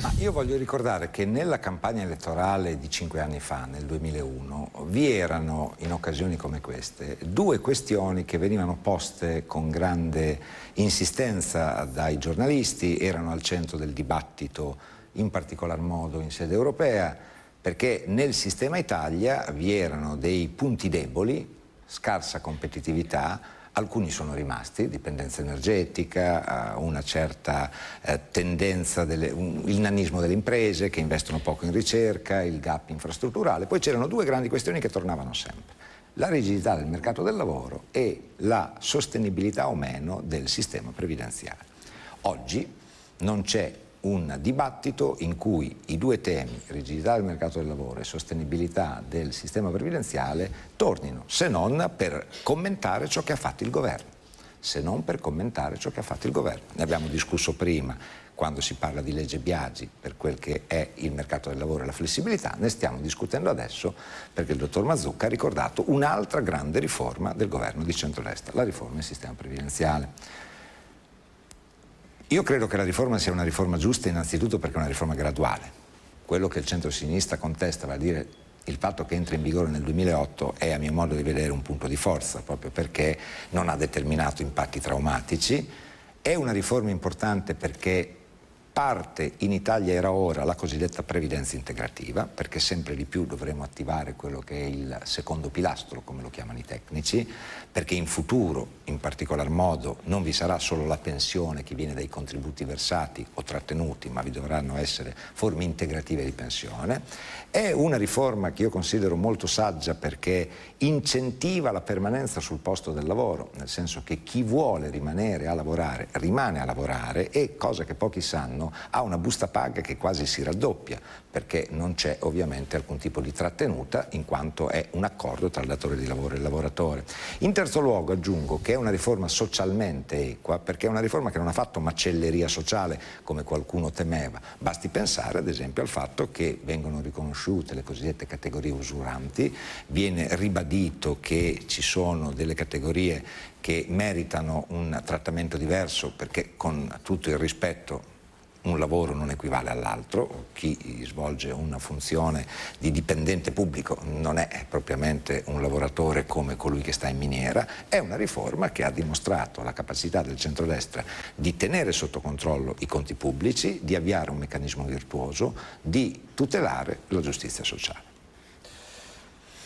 Ma io voglio ricordare che nella campagna elettorale di cinque anni fa, nel 2001, vi erano, in occasioni come queste, due questioni che venivano poste con grande insistenza dai giornalisti, erano al centro del dibattito, in particolar modo in sede europea, perché nel sistema Italia vi erano dei punti deboli, scarsa competitività, alcuni sono rimasti, dipendenza energetica, eh, una certa eh, tendenza, delle, un, il nanismo delle imprese che investono poco in ricerca, il gap infrastrutturale, poi c'erano due grandi questioni che tornavano sempre la rigidità del mercato del lavoro e la sostenibilità o meno del sistema previdenziale. Oggi non c'è un dibattito in cui i due temi, rigidità del mercato del lavoro e sostenibilità del sistema previdenziale, tornino, se non per commentare ciò che ha fatto il governo se non per commentare ciò che ha fatto il governo. Ne abbiamo discusso prima quando si parla di legge Biagi per quel che è il mercato del lavoro e la flessibilità, ne stiamo discutendo adesso perché il dottor Mazzucca ha ricordato un'altra grande riforma del governo di centrodestra, la riforma del sistema previdenziale. Io credo che la riforma sia una riforma giusta innanzitutto perché è una riforma graduale. Quello che il centro-sinistra contesta, vale a dire il fatto che entri in vigore nel 2008 è a mio modo di vedere un punto di forza, proprio perché non ha determinato impatti traumatici. È una riforma importante perché parte in Italia era ora la cosiddetta previdenza integrativa, perché sempre di più dovremo attivare quello che è il secondo pilastro, come lo chiamano i tecnici, perché in futuro, in particolar modo, non vi sarà solo la pensione che viene dai contributi versati o trattenuti, ma vi dovranno essere forme integrative di pensione. È una riforma che io considero molto saggia perché incentiva la permanenza sul posto del lavoro, nel senso che chi vuole rimanere a lavorare rimane a lavorare e, cosa che pochi sanno, ha una busta paga che quasi si raddoppia perché non c'è ovviamente alcun tipo di trattenuta in quanto è un accordo tra il datore di lavoro e il lavoratore. In terzo luogo aggiungo che è una riforma socialmente equa perché è una riforma che non ha fatto macelleria sociale come qualcuno temeva, basti pensare ad esempio al fatto che vengono riconosciute le cosiddette categorie usuranti, viene ribadito che ci sono delle categorie che meritano un trattamento diverso perché con tutto il rispetto un lavoro non equivale all'altro, chi svolge una funzione di dipendente pubblico non è propriamente un lavoratore come colui che sta in miniera, è una riforma che ha dimostrato la capacità del centrodestra di tenere sotto controllo i conti pubblici, di avviare un meccanismo virtuoso, di tutelare la giustizia sociale.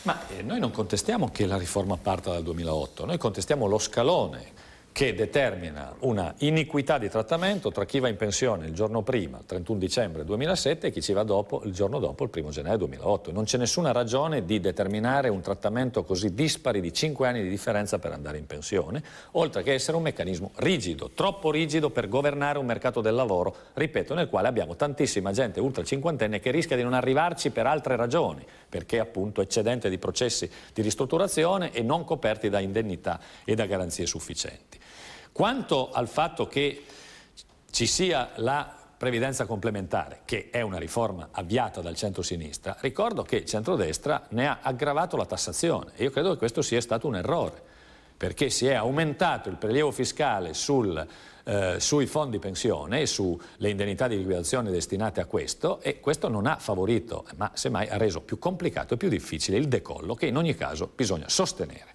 Ma eh, noi non contestiamo che la riforma parta dal 2008, noi contestiamo lo scalone che determina una iniquità di trattamento tra chi va in pensione il giorno prima, il 31 dicembre 2007, e chi ci va dopo, il giorno dopo, il 1 gennaio 2008. Non c'è nessuna ragione di determinare un trattamento così dispari di 5 anni di differenza per andare in pensione, oltre che essere un meccanismo rigido, troppo rigido per governare un mercato del lavoro, ripeto, nel quale abbiamo tantissima gente ultra cinquantenne che rischia di non arrivarci per altre ragioni, perché appunto eccedente di processi di ristrutturazione e non coperti da indennità e da garanzie sufficienti. Quanto al fatto che ci sia la previdenza complementare, che è una riforma avviata dal centro-sinistra, ricordo che il centro-destra ne ha aggravato la tassazione. Io credo che questo sia stato un errore, perché si è aumentato il prelievo fiscale sul, eh, sui fondi pensione e sulle indennità di liquidazione destinate a questo e questo non ha favorito, ma semmai ha reso più complicato e più difficile il decollo che in ogni caso bisogna sostenere.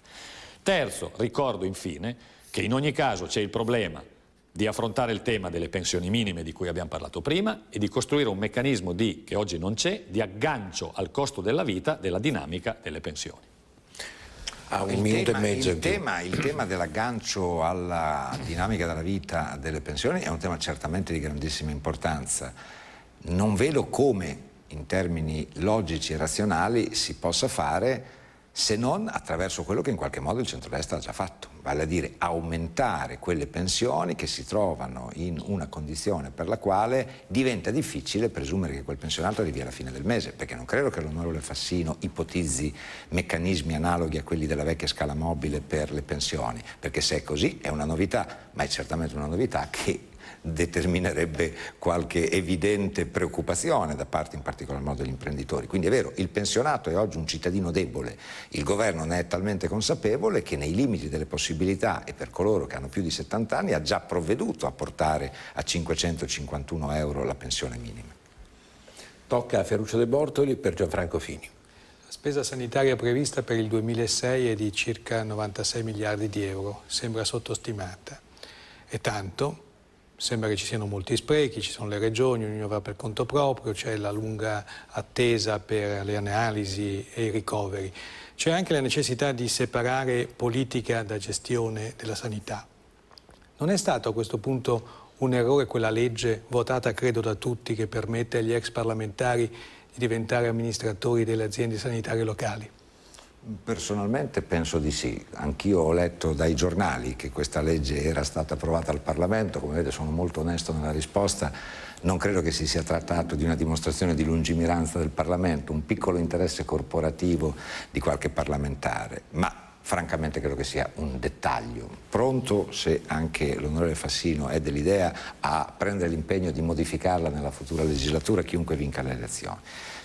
Terzo, ricordo infine, che in ogni caso c'è il problema di affrontare il tema delle pensioni minime di cui abbiamo parlato prima e di costruire un meccanismo di, che oggi non c'è, di aggancio al costo della vita della dinamica delle pensioni. Ah, un il minuto tema, e mezzo. Il tema, il tema dell'aggancio alla dinamica della vita delle pensioni è un tema certamente di grandissima importanza. Non vedo come in termini logici e razionali si possa fare se non attraverso quello che in qualche modo il centrodestra ha già fatto, vale a dire aumentare quelle pensioni che si trovano in una condizione per la quale diventa difficile presumere che quel pensionato arrivi alla fine del mese, perché non credo che l'onorevole Fassino ipotizzi meccanismi analoghi a quelli della vecchia scala mobile per le pensioni, perché se è così è una novità, ma è certamente una novità che determinerebbe qualche evidente preoccupazione da parte in particolar modo degli imprenditori. Quindi è vero, il pensionato è oggi un cittadino debole, il governo ne è talmente consapevole che nei limiti delle possibilità e per coloro che hanno più di 70 anni ha già provveduto a portare a 551 euro la pensione minima. Tocca a Ferruccio De Bortoli per Gianfranco Fini. La spesa sanitaria prevista per il 2006 è di circa 96 miliardi di euro, sembra sottostimata. E tanto sembra che ci siano molti sprechi, ci sono le regioni, ognuno va per conto proprio, c'è la lunga attesa per le analisi e i ricoveri. C'è anche la necessità di separare politica da gestione della sanità. Non è stato a questo punto un errore quella legge votata credo da tutti che permette agli ex parlamentari di diventare amministratori delle aziende sanitarie locali? Personalmente penso di sì, anch'io ho letto dai giornali che questa legge era stata approvata al Parlamento, come vede sono molto onesto nella risposta, non credo che si sia trattato di una dimostrazione di lungimiranza del Parlamento, un piccolo interesse corporativo di qualche parlamentare, ma francamente credo che sia un dettaglio. Pronto, se anche l'onorevole Fassino è dell'idea, a prendere l'impegno di modificarla nella futura legislatura, chiunque vinca le elezioni.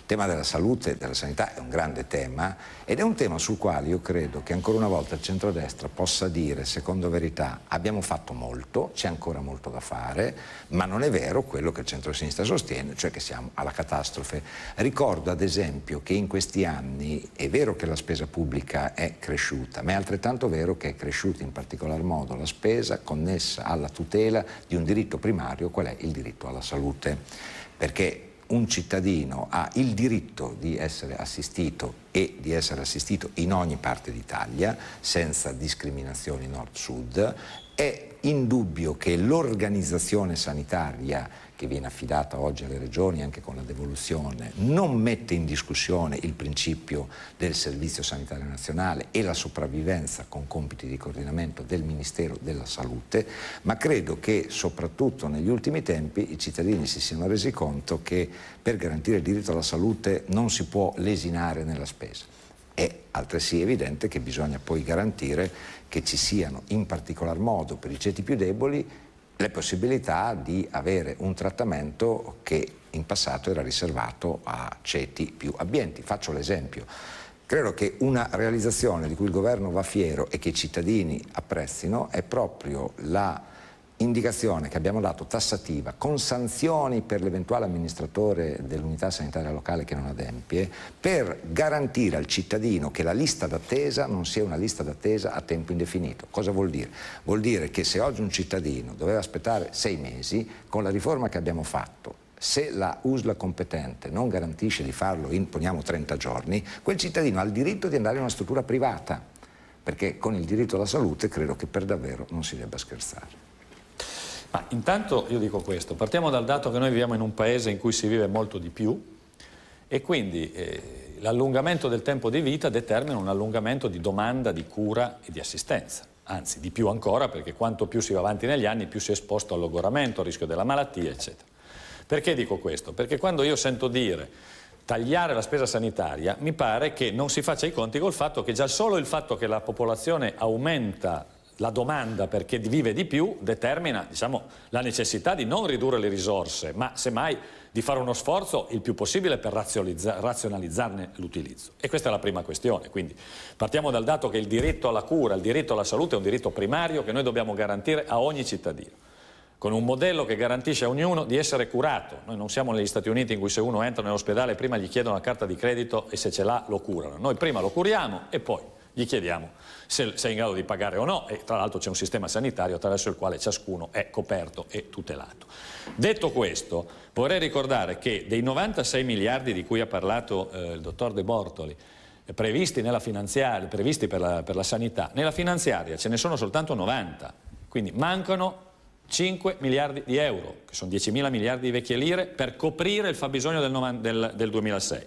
Il tema della salute e della sanità è un grande tema ed è un tema sul quale io credo che ancora una volta il centrodestra possa dire, secondo verità, abbiamo fatto molto, c'è ancora molto da fare, ma non è vero quello che il centrosinistra sostiene, cioè che siamo alla catastrofe. Ricordo ad esempio che in questi anni è vero che la spesa pubblica è cresciuta, ma è altrettanto vero che è cresciuta in particolar modo la spesa connessa alla tutela di un diritto primario, qual è il diritto alla salute perché un cittadino ha il diritto di essere assistito e di essere assistito in ogni parte d'Italia senza discriminazioni nord-sud, è indubbio che l'organizzazione sanitaria che viene affidata oggi alle regioni anche con la devoluzione, non mette in discussione il principio del Servizio Sanitario Nazionale e la sopravvivenza con compiti di coordinamento del Ministero della Salute, ma credo che soprattutto negli ultimi tempi i cittadini si siano resi conto che per garantire il diritto alla salute non si può lesinare nella spesa. È altresì evidente che bisogna poi garantire che ci siano in particolar modo per i ceti più deboli le possibilità di avere un trattamento che in passato era riservato a ceti più abbienti. Faccio l'esempio. Credo che una realizzazione di cui il governo va fiero e che i cittadini apprezzino è proprio la indicazione che abbiamo dato tassativa con sanzioni per l'eventuale amministratore dell'unità sanitaria locale che non adempie per garantire al cittadino che la lista d'attesa non sia una lista d'attesa a tempo indefinito. Cosa vuol dire? Vuol dire che se oggi un cittadino doveva aspettare sei mesi, con la riforma che abbiamo fatto se la USLA competente non garantisce di farlo in, poniamo, 30 giorni, quel cittadino ha il diritto di andare in una struttura privata, perché con il diritto alla salute credo che per davvero non si debba scherzare. Ma intanto io dico questo, partiamo dal dato che noi viviamo in un paese in cui si vive molto di più e quindi eh, l'allungamento del tempo di vita determina un allungamento di domanda di cura e di assistenza. Anzi, di più ancora, perché quanto più si va avanti negli anni, più si è esposto all'ogoramento, al rischio della malattia, eccetera. Perché dico questo? Perché quando io sento dire tagliare la spesa sanitaria, mi pare che non si faccia i conti col fatto che già solo il fatto che la popolazione aumenta la domanda per chi vive di più determina diciamo, la necessità di non ridurre le risorse, ma semmai di fare uno sforzo il più possibile per razionalizzarne l'utilizzo. E questa è la prima questione. Quindi partiamo dal dato che il diritto alla cura, il diritto alla salute è un diritto primario che noi dobbiamo garantire a ogni cittadino con un modello che garantisce a ognuno di essere curato. Noi non siamo negli Stati Uniti in cui se uno entra nell'ospedale prima gli chiedono la carta di credito e se ce l'ha lo curano. Noi prima lo curiamo e poi gli chiediamo se sei in grado di pagare o no e tra l'altro c'è un sistema sanitario attraverso il quale ciascuno è coperto e tutelato. Detto questo, vorrei ricordare che dei 96 miliardi di cui ha parlato eh, il dottor De Bortoli, eh, previsti, previsti per, la, per la sanità, nella finanziaria ce ne sono soltanto 90, quindi mancano 5 miliardi di euro, che sono 10 mila miliardi di vecchie lire, per coprire il fabbisogno del, 2006.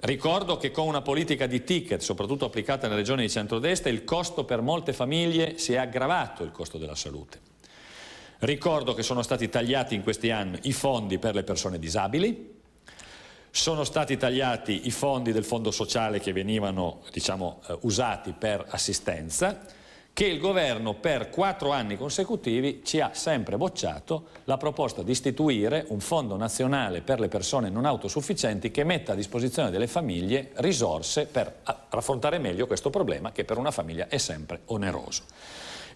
Ricordo che con una politica di ticket, soprattutto applicata nelle regioni di centrodestra, il costo per molte famiglie si è aggravato, il costo della salute. Ricordo che sono stati tagliati in questi anni i fondi per le persone disabili, sono stati tagliati i fondi del fondo sociale che venivano diciamo, eh, usati per assistenza, che il governo per quattro anni consecutivi ci ha sempre bocciato la proposta di istituire un fondo nazionale per le persone non autosufficienti che metta a disposizione delle famiglie risorse per ah, affrontare meglio questo problema che per una famiglia è sempre oneroso.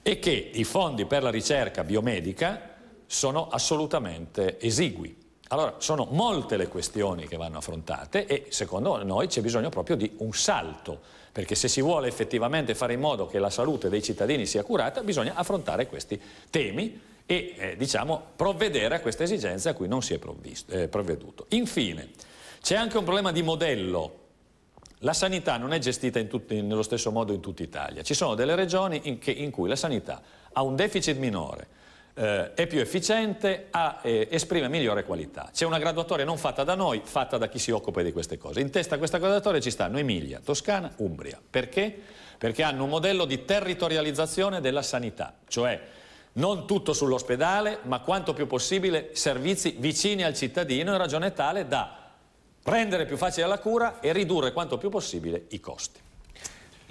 E che i fondi per la ricerca biomedica sono assolutamente esigui. Allora, sono molte le questioni che vanno affrontate e secondo noi c'è bisogno proprio di un salto perché se si vuole effettivamente fare in modo che la salute dei cittadini sia curata bisogna affrontare questi temi e eh, diciamo, provvedere a queste esigenze a cui non si è provvisto, eh, provveduto. Infine, c'è anche un problema di modello. La sanità non è gestita tutti, nello stesso modo in tutta Italia. Ci sono delle regioni in, che, in cui la sanità ha un deficit minore, eh, è più efficiente, ha, eh, esprime migliore qualità. C'è una graduatoria non fatta da noi, fatta da chi si occupa di queste cose. In testa a questa graduatoria ci stanno Emilia, Toscana, Umbria. Perché? Perché hanno un modello di territorializzazione della sanità, cioè non tutto sull'ospedale, ma quanto più possibile servizi vicini al cittadino in ragione tale da rendere più facile la cura e ridurre quanto più possibile i costi.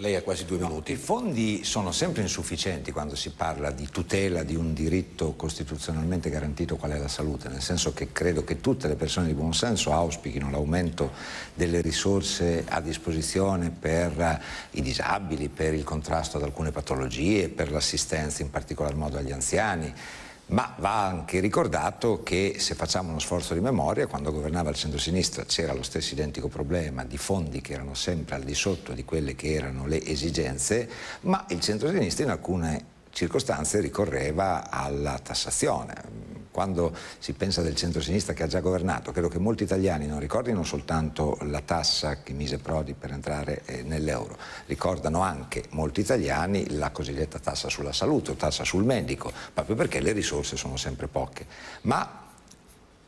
Lei ha quasi due no, minuti. I fondi sono sempre insufficienti quando si parla di tutela di un diritto costituzionalmente garantito qual è la salute, nel senso che credo che tutte le persone di buon senso auspichino l'aumento delle risorse a disposizione per eh, i disabili, per il contrasto ad alcune patologie, per l'assistenza in particolar modo agli anziani ma va anche ricordato che se facciamo uno sforzo di memoria, quando governava il centro-sinistra c'era lo stesso identico problema di fondi che erano sempre al di sotto di quelle che erano le esigenze, ma il centro-sinistra in alcune circostanze ricorreva alla tassazione quando si pensa del centro-sinistra che ha già governato, credo che molti italiani non ricordino soltanto la tassa che mise Prodi per entrare eh, nell'euro, ricordano anche molti italiani la cosiddetta tassa sulla salute o tassa sul medico, proprio perché le risorse sono sempre poche. Ma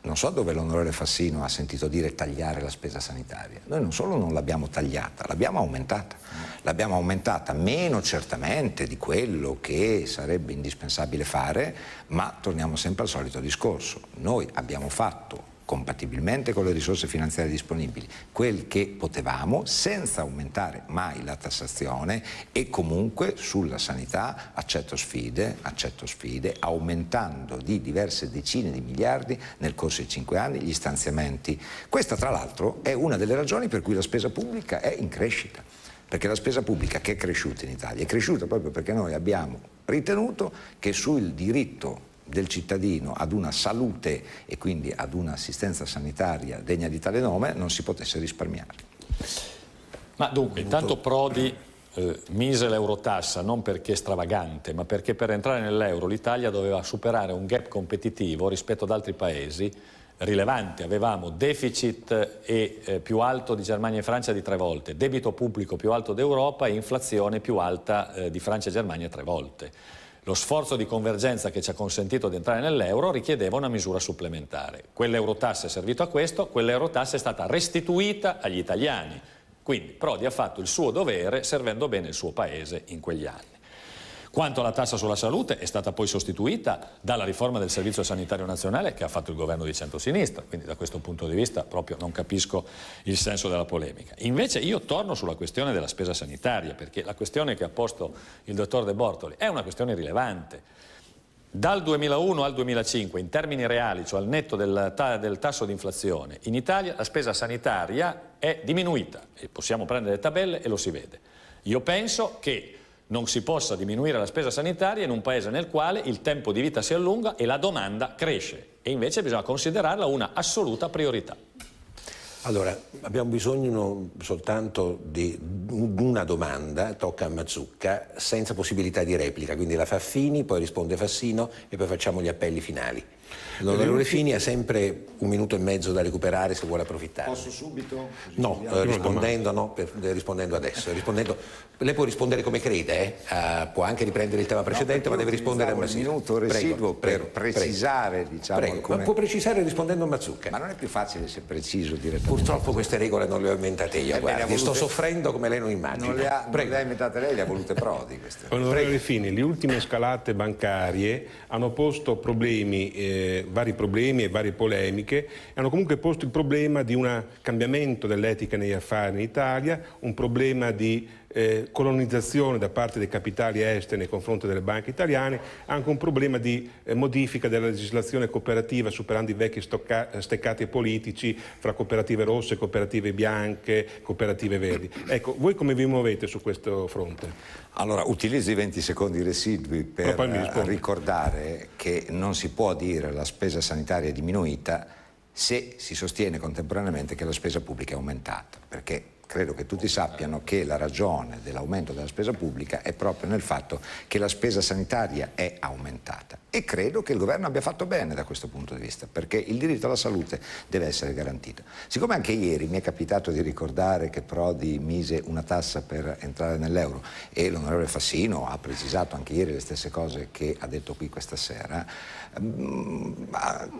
non so dove l'onorevole Fassino ha sentito dire tagliare la spesa sanitaria. Noi non solo non l'abbiamo tagliata, l'abbiamo aumentata. L'abbiamo aumentata meno certamente di quello che sarebbe indispensabile fare, ma torniamo sempre al solito discorso. Noi abbiamo fatto compatibilmente con le risorse finanziarie disponibili, quel che potevamo senza aumentare mai la tassazione e comunque sulla sanità accetto sfide, accetto sfide, aumentando di diverse decine di miliardi nel corso di cinque anni gli stanziamenti. Questa tra l'altro è una delle ragioni per cui la spesa pubblica è in crescita, perché la spesa pubblica che è cresciuta in Italia è cresciuta proprio perché noi abbiamo ritenuto che sul diritto del cittadino ad una salute e quindi ad un'assistenza sanitaria degna di tale nome non si potesse risparmiare. Ma dunque, intanto Prodi eh, mise l'eurotassa non perché stravagante, ma perché per entrare nell'euro l'Italia doveva superare un gap competitivo rispetto ad altri paesi rilevante, avevamo deficit eh, e, eh, più alto di Germania e Francia di tre volte, debito pubblico più alto d'Europa e inflazione più alta eh, di Francia e Germania tre volte. Lo sforzo di convergenza che ci ha consentito di entrare nell'euro richiedeva una misura supplementare. Quell'eurotasse è servito a questo, quell'eurotasse è stata restituita agli italiani. Quindi Prodi ha fatto il suo dovere servendo bene il suo paese in quegli anni. Quanto alla tassa sulla salute è stata poi sostituita dalla riforma del Servizio Sanitario Nazionale che ha fatto il governo di centrosinistra, quindi da questo punto di vista proprio non capisco il senso della polemica. Invece io torno sulla questione della spesa sanitaria, perché la questione che ha posto il dottor De Bortoli è una questione rilevante. Dal 2001 al 2005, in termini reali, cioè al netto del, del, tasso di inflazione, in Italia la spesa sanitaria è diminuita. E possiamo prendere le tabelle e lo si vede. Io penso che non si possa diminuire la spesa sanitaria in un paese nel quale il tempo di vita si allunga e la domanda cresce e invece bisogna considerarla una assoluta priorità. Allora, abbiamo bisogno soltanto di una domanda, tocca a Mazzucca, senza possibilità di replica, quindi la fa Fini, poi risponde Fassino e poi facciamo gli appelli finali. L'onorevole Fini ha sempre un minuto e mezzo da recuperare se vuole approfittare. Posso subito? No, eh, rispondendo, no per, eh, rispondendo, adesso. Rispondendo, lei può rispondere come crede, eh? uh, può anche riprendere il tema precedente, no, ma deve rispondere a Mazzucca. Un minuto residuo prego, prego, per precisare, prego. diciamo. Prego, alcune... ma può precisare rispondendo a Mazzucca. Ma non è più facile se preciso direttamente. Purtroppo queste regole non le ho inventate io, eh guardi, volute... sto soffrendo come lei non immagina. Non le ha, prego. Non le ha inventate lei, le ha volute Prodi queste. Onorevole Fini, le ultime scalate bancarie hanno posto problemi... Eh, vari problemi e varie polemiche, hanno comunque posto il problema di un cambiamento dell'etica negli affari in Italia, un problema di eh, colonizzazione da parte dei capitali esteri nei confronti delle banche italiane, anche un problema di eh, modifica della legislazione cooperativa superando i vecchi stocca- steccati politici fra cooperative rosse, cooperative bianche, cooperative verdi. Ecco, voi come vi muovete su questo fronte? Allora, utilizzo i 20 secondi residui per eh, ricordare che non si può dire la spesa sanitaria è diminuita se si sostiene contemporaneamente che la spesa pubblica è aumentata, perché credo che tutti sappiano che la ragione dell'aumento della spesa pubblica è proprio nel fatto che la spesa sanitaria è aumentata e credo che il governo abbia fatto bene da questo punto di vista perché il diritto alla salute deve essere garantito. Siccome anche ieri mi è capitato di ricordare che Prodi mise una tassa per entrare nell'euro e l'onorevole Fassino ha precisato anche ieri le stesse cose che ha detto qui questa sera, mm,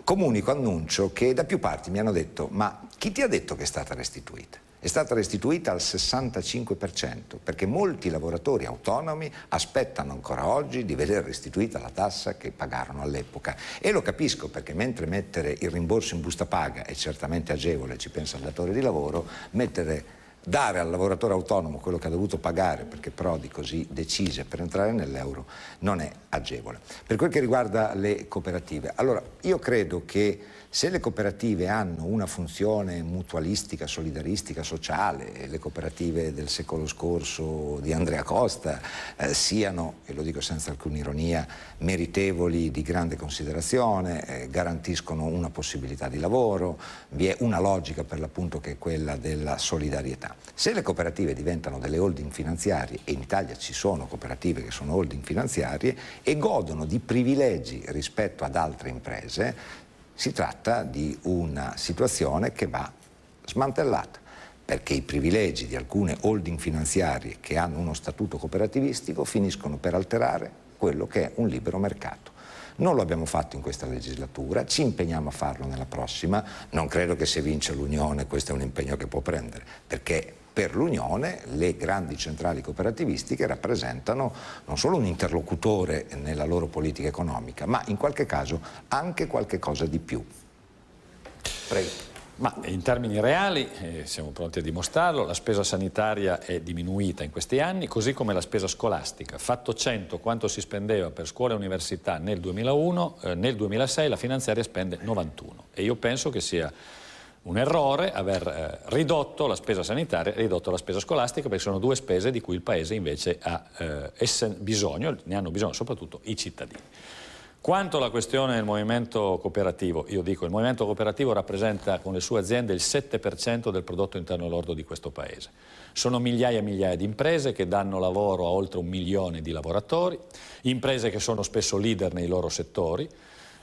comunico, annuncio che da più parti mi hanno detto ma chi ti ha detto che è stata restituita? è stata restituita al 65% perché molti lavoratori autonomi aspettano ancora oggi di vedere restituita la tassa che pagarono all'epoca e lo capisco perché mentre mettere il rimborso in busta paga è certamente agevole, ci pensa il datore di lavoro, mettere dare al lavoratore autonomo quello che ha dovuto pagare perché Prodi così decise per entrare nell'euro non è agevole. Per quel che riguarda le cooperative, allora io credo che se le cooperative hanno una funzione mutualistica, solidaristica, sociale, le cooperative del secolo scorso di Andrea Costa eh, siano, e lo dico senza alcuna ironia, meritevoli di grande considerazione, eh, garantiscono una possibilità di lavoro, vi è una logica per l'appunto che è quella della solidarietà. Se le cooperative diventano delle holding finanziarie, e in Italia ci sono cooperative che sono holding finanziarie e godono di privilegi rispetto ad altre imprese, si tratta di una situazione che va smantellata perché i privilegi di alcune holding finanziarie che hanno uno statuto cooperativistico finiscono per alterare quello che è un libero mercato. Non lo abbiamo fatto in questa legislatura, ci impegniamo a farlo nella prossima, non credo che se vince l'Unione questo è un impegno che può prendere, perché per l'Unione le grandi centrali cooperativistiche rappresentano non solo un interlocutore nella loro politica economica, ma in qualche caso anche qualche cosa di più. Prego. Ma in termini reali, eh, siamo pronti a dimostrarlo, la spesa sanitaria è diminuita in questi anni, così come la spesa scolastica. Fatto 100 quanto si spendeva per scuola e università nel 2001, eh, nel 2006 la finanziaria spende 91. E io penso che sia un errore aver eh, ridotto la spesa sanitaria e ridotto la spesa scolastica perché sono due spese di cui il Paese invece ha eh, bisogno, ne hanno bisogno soprattutto i cittadini. Quanto alla questione del movimento cooperativo, io dico il movimento cooperativo rappresenta con le sue aziende il 7% del prodotto interno lordo di questo Paese. Sono migliaia e migliaia di imprese che danno lavoro a oltre un milione di lavoratori, imprese che sono spesso leader nei loro settori.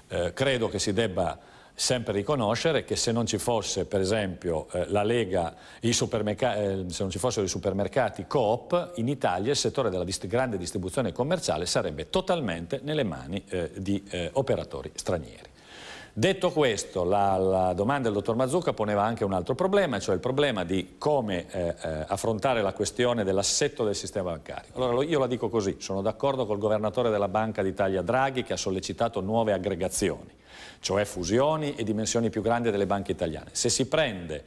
Eh, credo che si debba sempre riconoscere che se non ci fosse per esempio eh, la Lega, eh, se non ci fossero i supermercati Coop, in Italia il settore della dist grande distribuzione commerciale sarebbe totalmente nelle mani eh, di eh, operatori stranieri. Detto questo, la, la, domanda del dottor Mazzucca poneva anche un altro problema, cioè il problema di come eh, eh affrontare la questione dell'assetto del sistema bancario. Allora io la dico così, sono d'accordo col governatore della Banca d'Italia Draghi che ha sollecitato nuove aggregazioni cioè fusioni e dimensioni più grandi delle banche italiane. Se si prende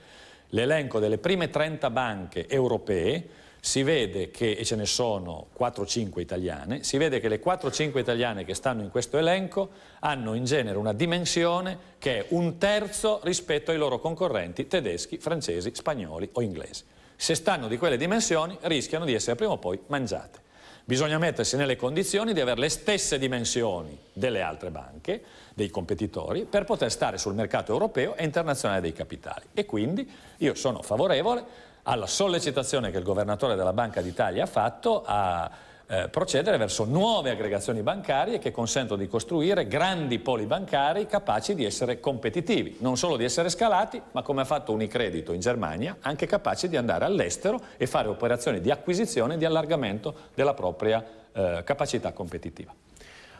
l'elenco delle prime 30 banche europee, si vede che, e ce ne sono 4-5 italiane, si vede che le 4-5 italiane che stanno in questo elenco hanno in genere una dimensione che è un terzo rispetto ai loro concorrenti tedeschi, francesi, spagnoli o inglesi. Se stanno di quelle dimensioni rischiano di essere prima o poi mangiate. Bisogna mettersi nelle condizioni di avere le stesse dimensioni delle altre banche, dei competitori per poter stare sul mercato europeo e internazionale dei capitali. E quindi io sono favorevole alla sollecitazione che il governatore della Banca d'Italia ha fatto a eh, procedere verso nuove aggregazioni bancarie che consentono di costruire grandi poli bancari capaci di essere competitivi, non solo di essere scalati, ma come ha fatto Unicredito in Germania, anche capaci di andare all'estero e fare operazioni di acquisizione e di allargamento della propria eh, capacità competitiva.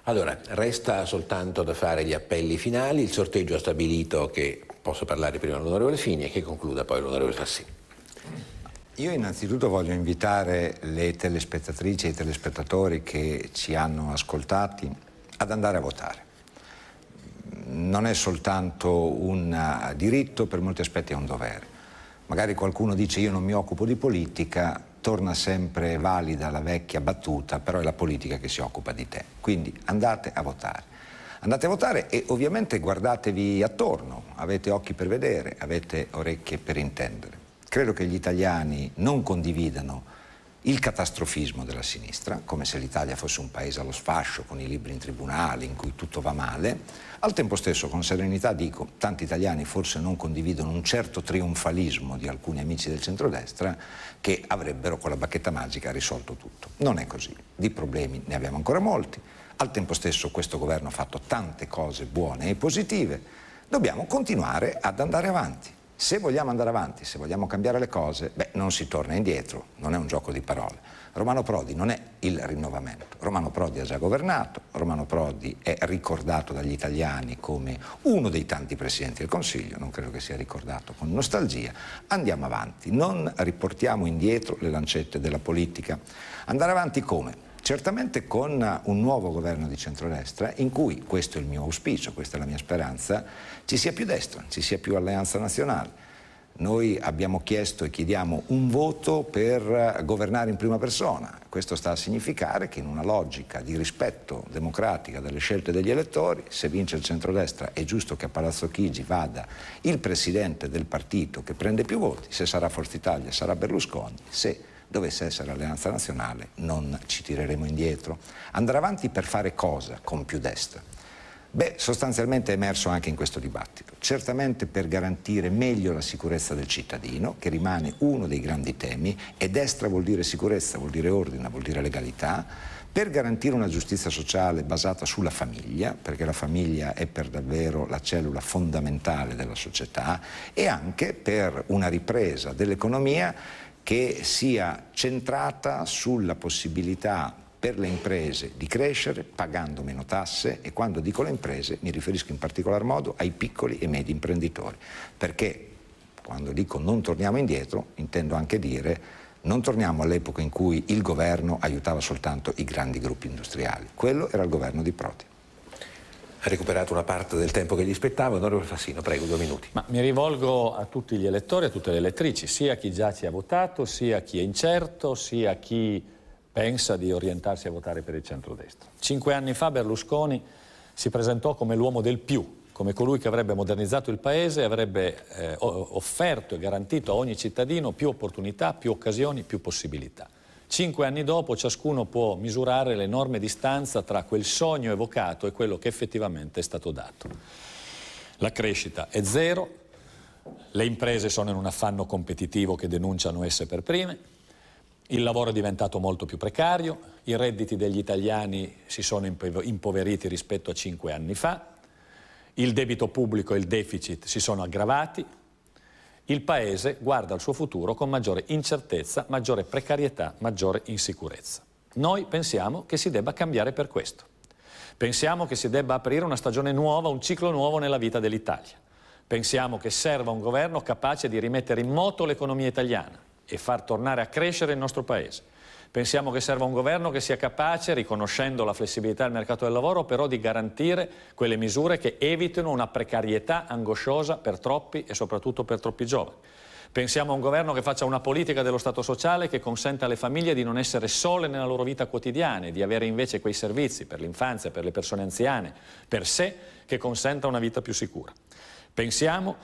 Allora, resta soltanto da fare gli appelli finali, il sorteggio ha stabilito che posso parlare prima l'onorevole Fini e che concluda poi l'onorevole Sassi. Io innanzitutto voglio invitare le telespettatrici e i telespettatori che ci hanno ascoltati ad andare a votare. Non è soltanto un eh, diritto, per molti aspetti è un dovere. Magari qualcuno dice io non mi occupo di politica, torna sempre valida la vecchia battuta, però è la politica che si occupa di te. Quindi andate a votare. Andate a votare e ovviamente guardatevi attorno, avete occhi per vedere, avete orecchie per intendere. Credo che gli italiani non condividano il catastrofismo della sinistra, come se l'Italia fosse un paese allo sfascio, con i libri in tribunale, in cui tutto va male. Al tempo stesso, con serenità, dico, tanti italiani forse non condividono un certo trionfalismo di alcuni amici del centrodestra che avrebbero con la bacchetta magica risolto tutto. Non è così, di problemi ne abbiamo ancora molti, al tempo stesso questo governo ha fatto tante cose buone e positive, dobbiamo continuare ad andare avanti. Se vogliamo andare avanti, se vogliamo cambiare le cose, beh, non si torna indietro, non è un gioco di parole. Romano Prodi non è il rinnovamento, Romano Prodi ha già governato, Romano Prodi è ricordato dagli italiani come uno dei tanti presidenti del Consiglio, non credo che sia ricordato con nostalgia, andiamo avanti, non riportiamo indietro le lancette della politica, andare avanti come? Certamente con un nuovo governo di centrodestra in cui, questo è il mio auspicio, questa è la mia speranza, ci sia più destra, ci sia più alleanza nazionale, noi abbiamo chiesto e chiediamo un voto per eh, governare in prima persona. Questo sta a significare che in una logica di rispetto democratica delle scelte degli elettori, se vince il centrodestra è giusto che a Palazzo Chigi vada il presidente del partito che prende più voti, se sarà Forza Italia sarà Berlusconi, se dovesse essere alleanza nazionale non ci tireremo indietro. Andrà avanti per fare cosa con più destra? Beh, sostanzialmente è emerso anche in questo dibattito. Certamente per garantire meglio la sicurezza del cittadino, che rimane uno dei grandi temi, e destra vuol dire sicurezza, vuol dire ordine, vuol dire legalità, per garantire una giustizia sociale basata sulla famiglia, perché la famiglia è per davvero la cellula fondamentale della società, e anche per una ripresa dell'economia che sia centrata sulla possibilità per le imprese di crescere pagando meno tasse e quando dico le imprese mi riferisco in particolar modo ai piccoli e medi imprenditori, perché quando dico non torniamo indietro intendo anche dire non torniamo all'epoca in cui il governo aiutava soltanto i grandi gruppi industriali, quello era il governo di Prodi. Ha recuperato una parte del tempo che gli spettava, onorevole Fassino, prego, due minuti. Ma mi rivolgo a tutti gli elettori, a tutte le elettrici, sia chi già ci ha votato, sia chi è incerto, sia a chi pensa di orientarsi a votare per il centrodestra. Cinque anni fa Berlusconi si presentò come l'uomo del più, come colui che avrebbe modernizzato il paese e avrebbe eh, offerto e garantito a ogni cittadino più opportunità, più occasioni, più possibilità. Cinque anni dopo ciascuno può misurare l'enorme distanza tra quel sogno evocato e quello che effettivamente è stato dato. La crescita è zero, le imprese sono in un affanno competitivo che denunciano esse per prime, il lavoro è diventato molto più precario, i redditi degli italiani si sono impoveriti rispetto a cinque anni fa, il debito pubblico e il deficit si sono aggravati, il Paese guarda al suo futuro con maggiore incertezza, maggiore precarietà, maggiore insicurezza. Noi pensiamo che si debba cambiare per questo. Pensiamo che si debba aprire una stagione nuova, un ciclo nuovo nella vita dell'Italia. Pensiamo che serva un governo capace di rimettere in moto l'economia italiana, e far tornare a crescere il nostro Paese. Pensiamo che serva un governo che sia capace, riconoscendo la flessibilità del mercato del lavoro, però di garantire quelle misure che evitino una precarietà angosciosa per troppi e soprattutto per troppi giovani. Pensiamo a un governo che faccia una politica dello Stato sociale che consenta alle famiglie di non essere sole nella loro vita quotidiana e di avere invece quei servizi per l'infanzia, per le persone anziane, per sé, che consenta una vita più sicura. Pensiamo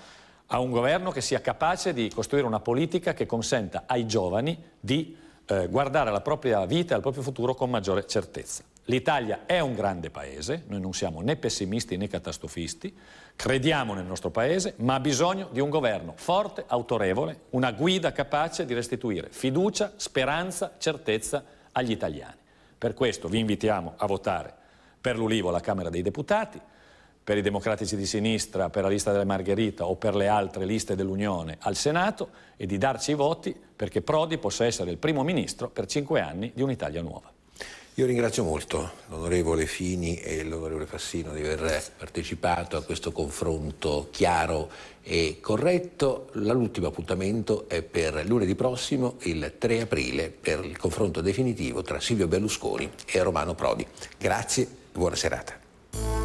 a un governo che sia capace di costruire una politica che consenta ai giovani di eh, guardare alla propria vita e al proprio futuro con maggiore certezza. L'Italia è un grande paese, noi non siamo né pessimisti né catastrofisti, crediamo nel nostro paese, ma ha bisogno di un governo forte, autorevole, una guida capace di restituire fiducia, speranza, certezza agli italiani. Per questo vi invitiamo a votare per l'Ulivo alla Camera dei Deputati per i democratici di sinistra, per la lista della Margherita o per le altre liste dell'Unione al Senato e di darci i voti perché Prodi possa essere il primo ministro per cinque anni di un'Italia nuova. Io ringrazio molto l'onorevole Fini e l'onorevole Fassino di aver partecipato a questo confronto chiaro e corretto. L'ultimo appuntamento è per lunedì prossimo, il 3 aprile, per il confronto definitivo tra Silvio Berlusconi e Romano Prodi. Grazie e buona serata.